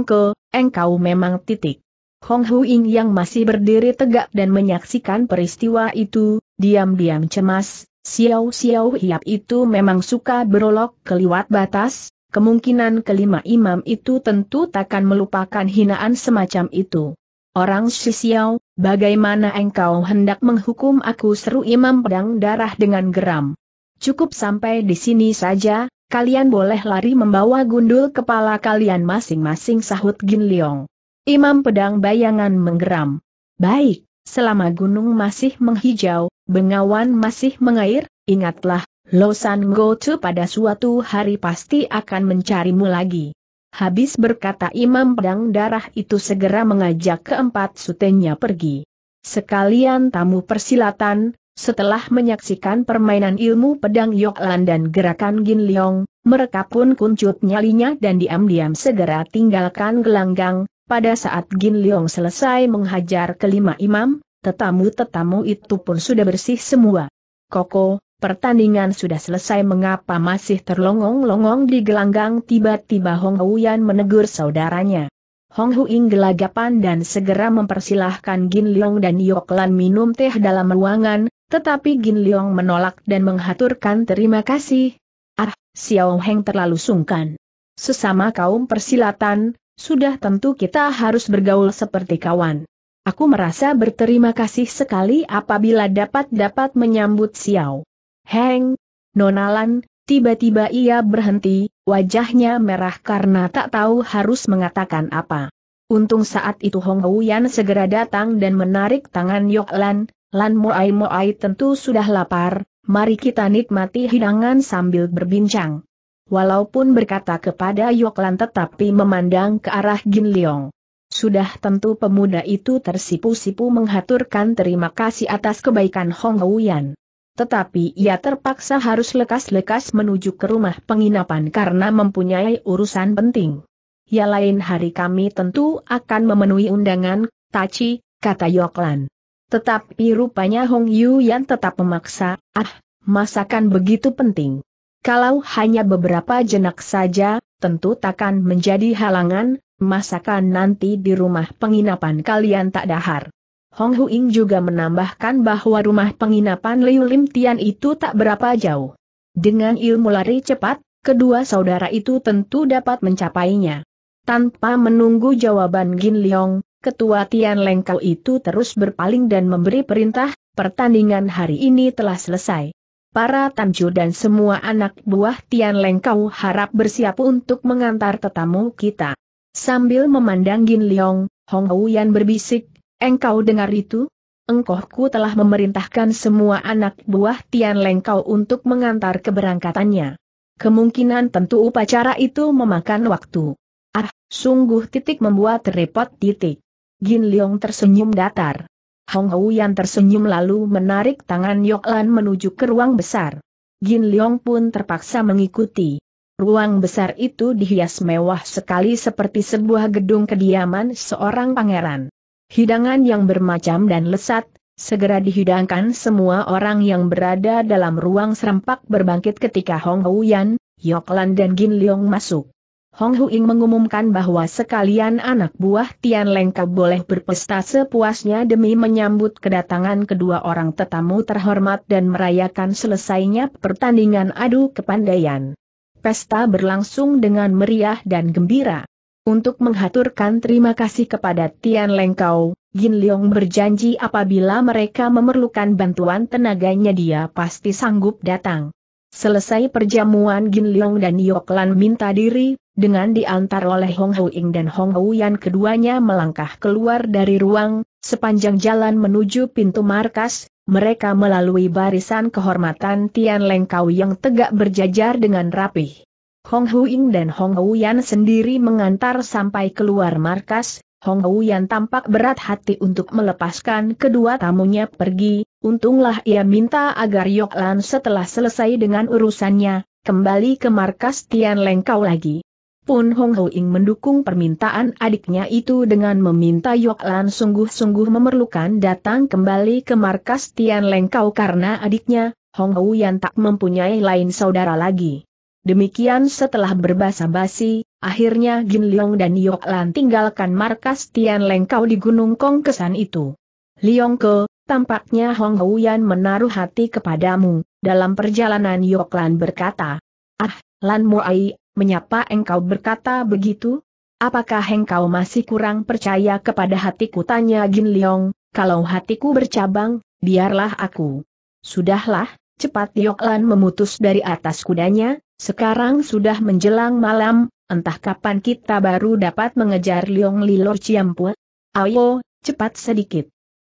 ke, engkau memang titik. Hong Ying yang masih berdiri tegak dan menyaksikan peristiwa itu, diam-diam cemas, Xiao-Xiao Hiap itu memang suka berolok keliwat batas, kemungkinan kelima imam itu tentu takkan melupakan hinaan semacam itu. Orang Xiao, bagaimana engkau hendak menghukum aku seru imam pedang darah dengan geram. Cukup sampai di sini saja, kalian boleh lari membawa gundul kepala kalian masing-masing sahut Gin Leong. Imam pedang bayangan menggeram. Baik, selama gunung masih menghijau, bengawan masih mengair, ingatlah, Losan Gotu pada suatu hari pasti akan mencarimu lagi. Habis berkata Imam Pedang Darah itu segera mengajak keempat sutenya pergi. Sekalian tamu persilatan, setelah menyaksikan permainan ilmu pedang Yoklan dan gerakan Gin Leong, mereka pun kuncup nyalinya dan diam-diam segera tinggalkan gelanggang, pada saat Gin Leong selesai menghajar kelima imam, Tetamu-tetamu itu pun sudah bersih semua. Koko, pertandingan sudah selesai mengapa masih terlongong-longong di gelanggang tiba-tiba Hong Huyan menegur saudaranya. Hong Huing gelagapan dan segera mempersilahkan Gin Leong dan Yok Lan minum teh dalam ruangan, tetapi Gin Leong menolak dan menghaturkan terima kasih. Ah, Xiao Heng terlalu sungkan. Sesama kaum persilatan, sudah tentu kita harus bergaul seperti kawan. Aku merasa berterima kasih sekali apabila dapat-dapat menyambut Xiao. Heng, Nonalan, tiba-tiba ia berhenti, wajahnya merah karena tak tahu harus mengatakan apa. Untung saat itu Hong Yan segera datang dan menarik tangan Yok Lan, Lan Moai Moai tentu sudah lapar, mari kita nikmati hidangan sambil berbincang. Walaupun berkata kepada Yok Lan tetapi memandang ke arah Jin Leong. Sudah tentu pemuda itu tersipu-sipu menghaturkan terima kasih atas kebaikan Hong Wuyan. Tetapi ia terpaksa harus lekas-lekas menuju ke rumah penginapan karena mempunyai urusan penting. Ya lain hari kami tentu akan memenuhi undangan, Tachi, kata Yoklan. Tetapi rupanya Hong Yuyan tetap memaksa, ah, masakan begitu penting. Kalau hanya beberapa jenak saja, tentu takkan menjadi halangan, Masakan nanti di rumah penginapan kalian tak dahar. Hong Hu Ying juga menambahkan bahwa rumah penginapan Liu Lim Tian itu tak berapa jauh. Dengan ilmu lari cepat, kedua saudara itu tentu dapat mencapainya. Tanpa menunggu jawaban Gin Liong, ketua Tian Lengkau itu terus berpaling dan memberi perintah, pertandingan hari ini telah selesai. Para Tanju dan semua anak buah Tian Lengkau harap bersiap untuk mengantar tetamu kita. Sambil memandang Gin Leong, Hong Yan berbisik, engkau dengar itu? Engkohku telah memerintahkan semua anak buah Tian Leng kau untuk mengantar keberangkatannya. Kemungkinan tentu upacara itu memakan waktu. Ah, sungguh titik membuat repot titik. Gin Leong tersenyum datar. Hong Yan tersenyum lalu menarik tangan Yok Lan menuju ke ruang besar. Gin Leong pun terpaksa mengikuti. Ruang besar itu dihias mewah sekali seperti sebuah gedung kediaman seorang pangeran. Hidangan yang bermacam dan lesat, segera dihidangkan semua orang yang berada dalam ruang serempak berbangkit ketika Hong Huyan, Yoklan dan Gin Leong masuk. Hong Hu Ying mengumumkan bahwa sekalian anak buah Tian Lengka boleh berpesta sepuasnya demi menyambut kedatangan kedua orang tetamu terhormat dan merayakan selesainya pertandingan adu kepandaian. Pesta berlangsung dengan meriah dan gembira. Untuk menghaturkan terima kasih kepada Tian Lengkau, Jin Leong berjanji apabila mereka memerlukan bantuan tenaganya dia pasti sanggup datang. Selesai perjamuan Jin Leong dan Yoklan minta diri, dengan diantar oleh Hong Huing dan Hong Huyan keduanya melangkah keluar dari ruang, sepanjang jalan menuju pintu markas, mereka melalui barisan kehormatan Tian Lengkau yang tegak berjajar dengan rapi. Hong Hu Ying dan Hong Hu Yan sendiri mengantar sampai keluar markas, Hong Hu Yan tampak berat hati untuk melepaskan kedua tamunya pergi, untunglah ia minta agar Yok Lan setelah selesai dengan urusannya, kembali ke markas Tian Lengkau lagi. Pun Hong Ho Ing mendukung permintaan adiknya itu dengan meminta Yok Lan sungguh-sungguh memerlukan datang kembali ke markas Tian Lengkau karena adiknya, Hong Ho Yan tak mempunyai lain saudara lagi. Demikian setelah berbahasa basi akhirnya Jin Leong dan Yok Lan tinggalkan markas Tian Lengkau di Gunung Kong kesan itu. Leong Ke, tampaknya Hong Ho Yan menaruh hati kepadamu, dalam perjalanan Yok Lan berkata. Ah, Lan Muai menyapa engkau berkata begitu? Apakah engkau masih kurang percaya kepada hatiku? Tanya Jin Leong, kalau hatiku bercabang, biarlah aku. Sudahlah, cepat Yoklan memutus dari atas kudanya, sekarang sudah menjelang malam, entah kapan kita baru dapat mengejar Leong Lilor Ciamput. Ayo, cepat sedikit.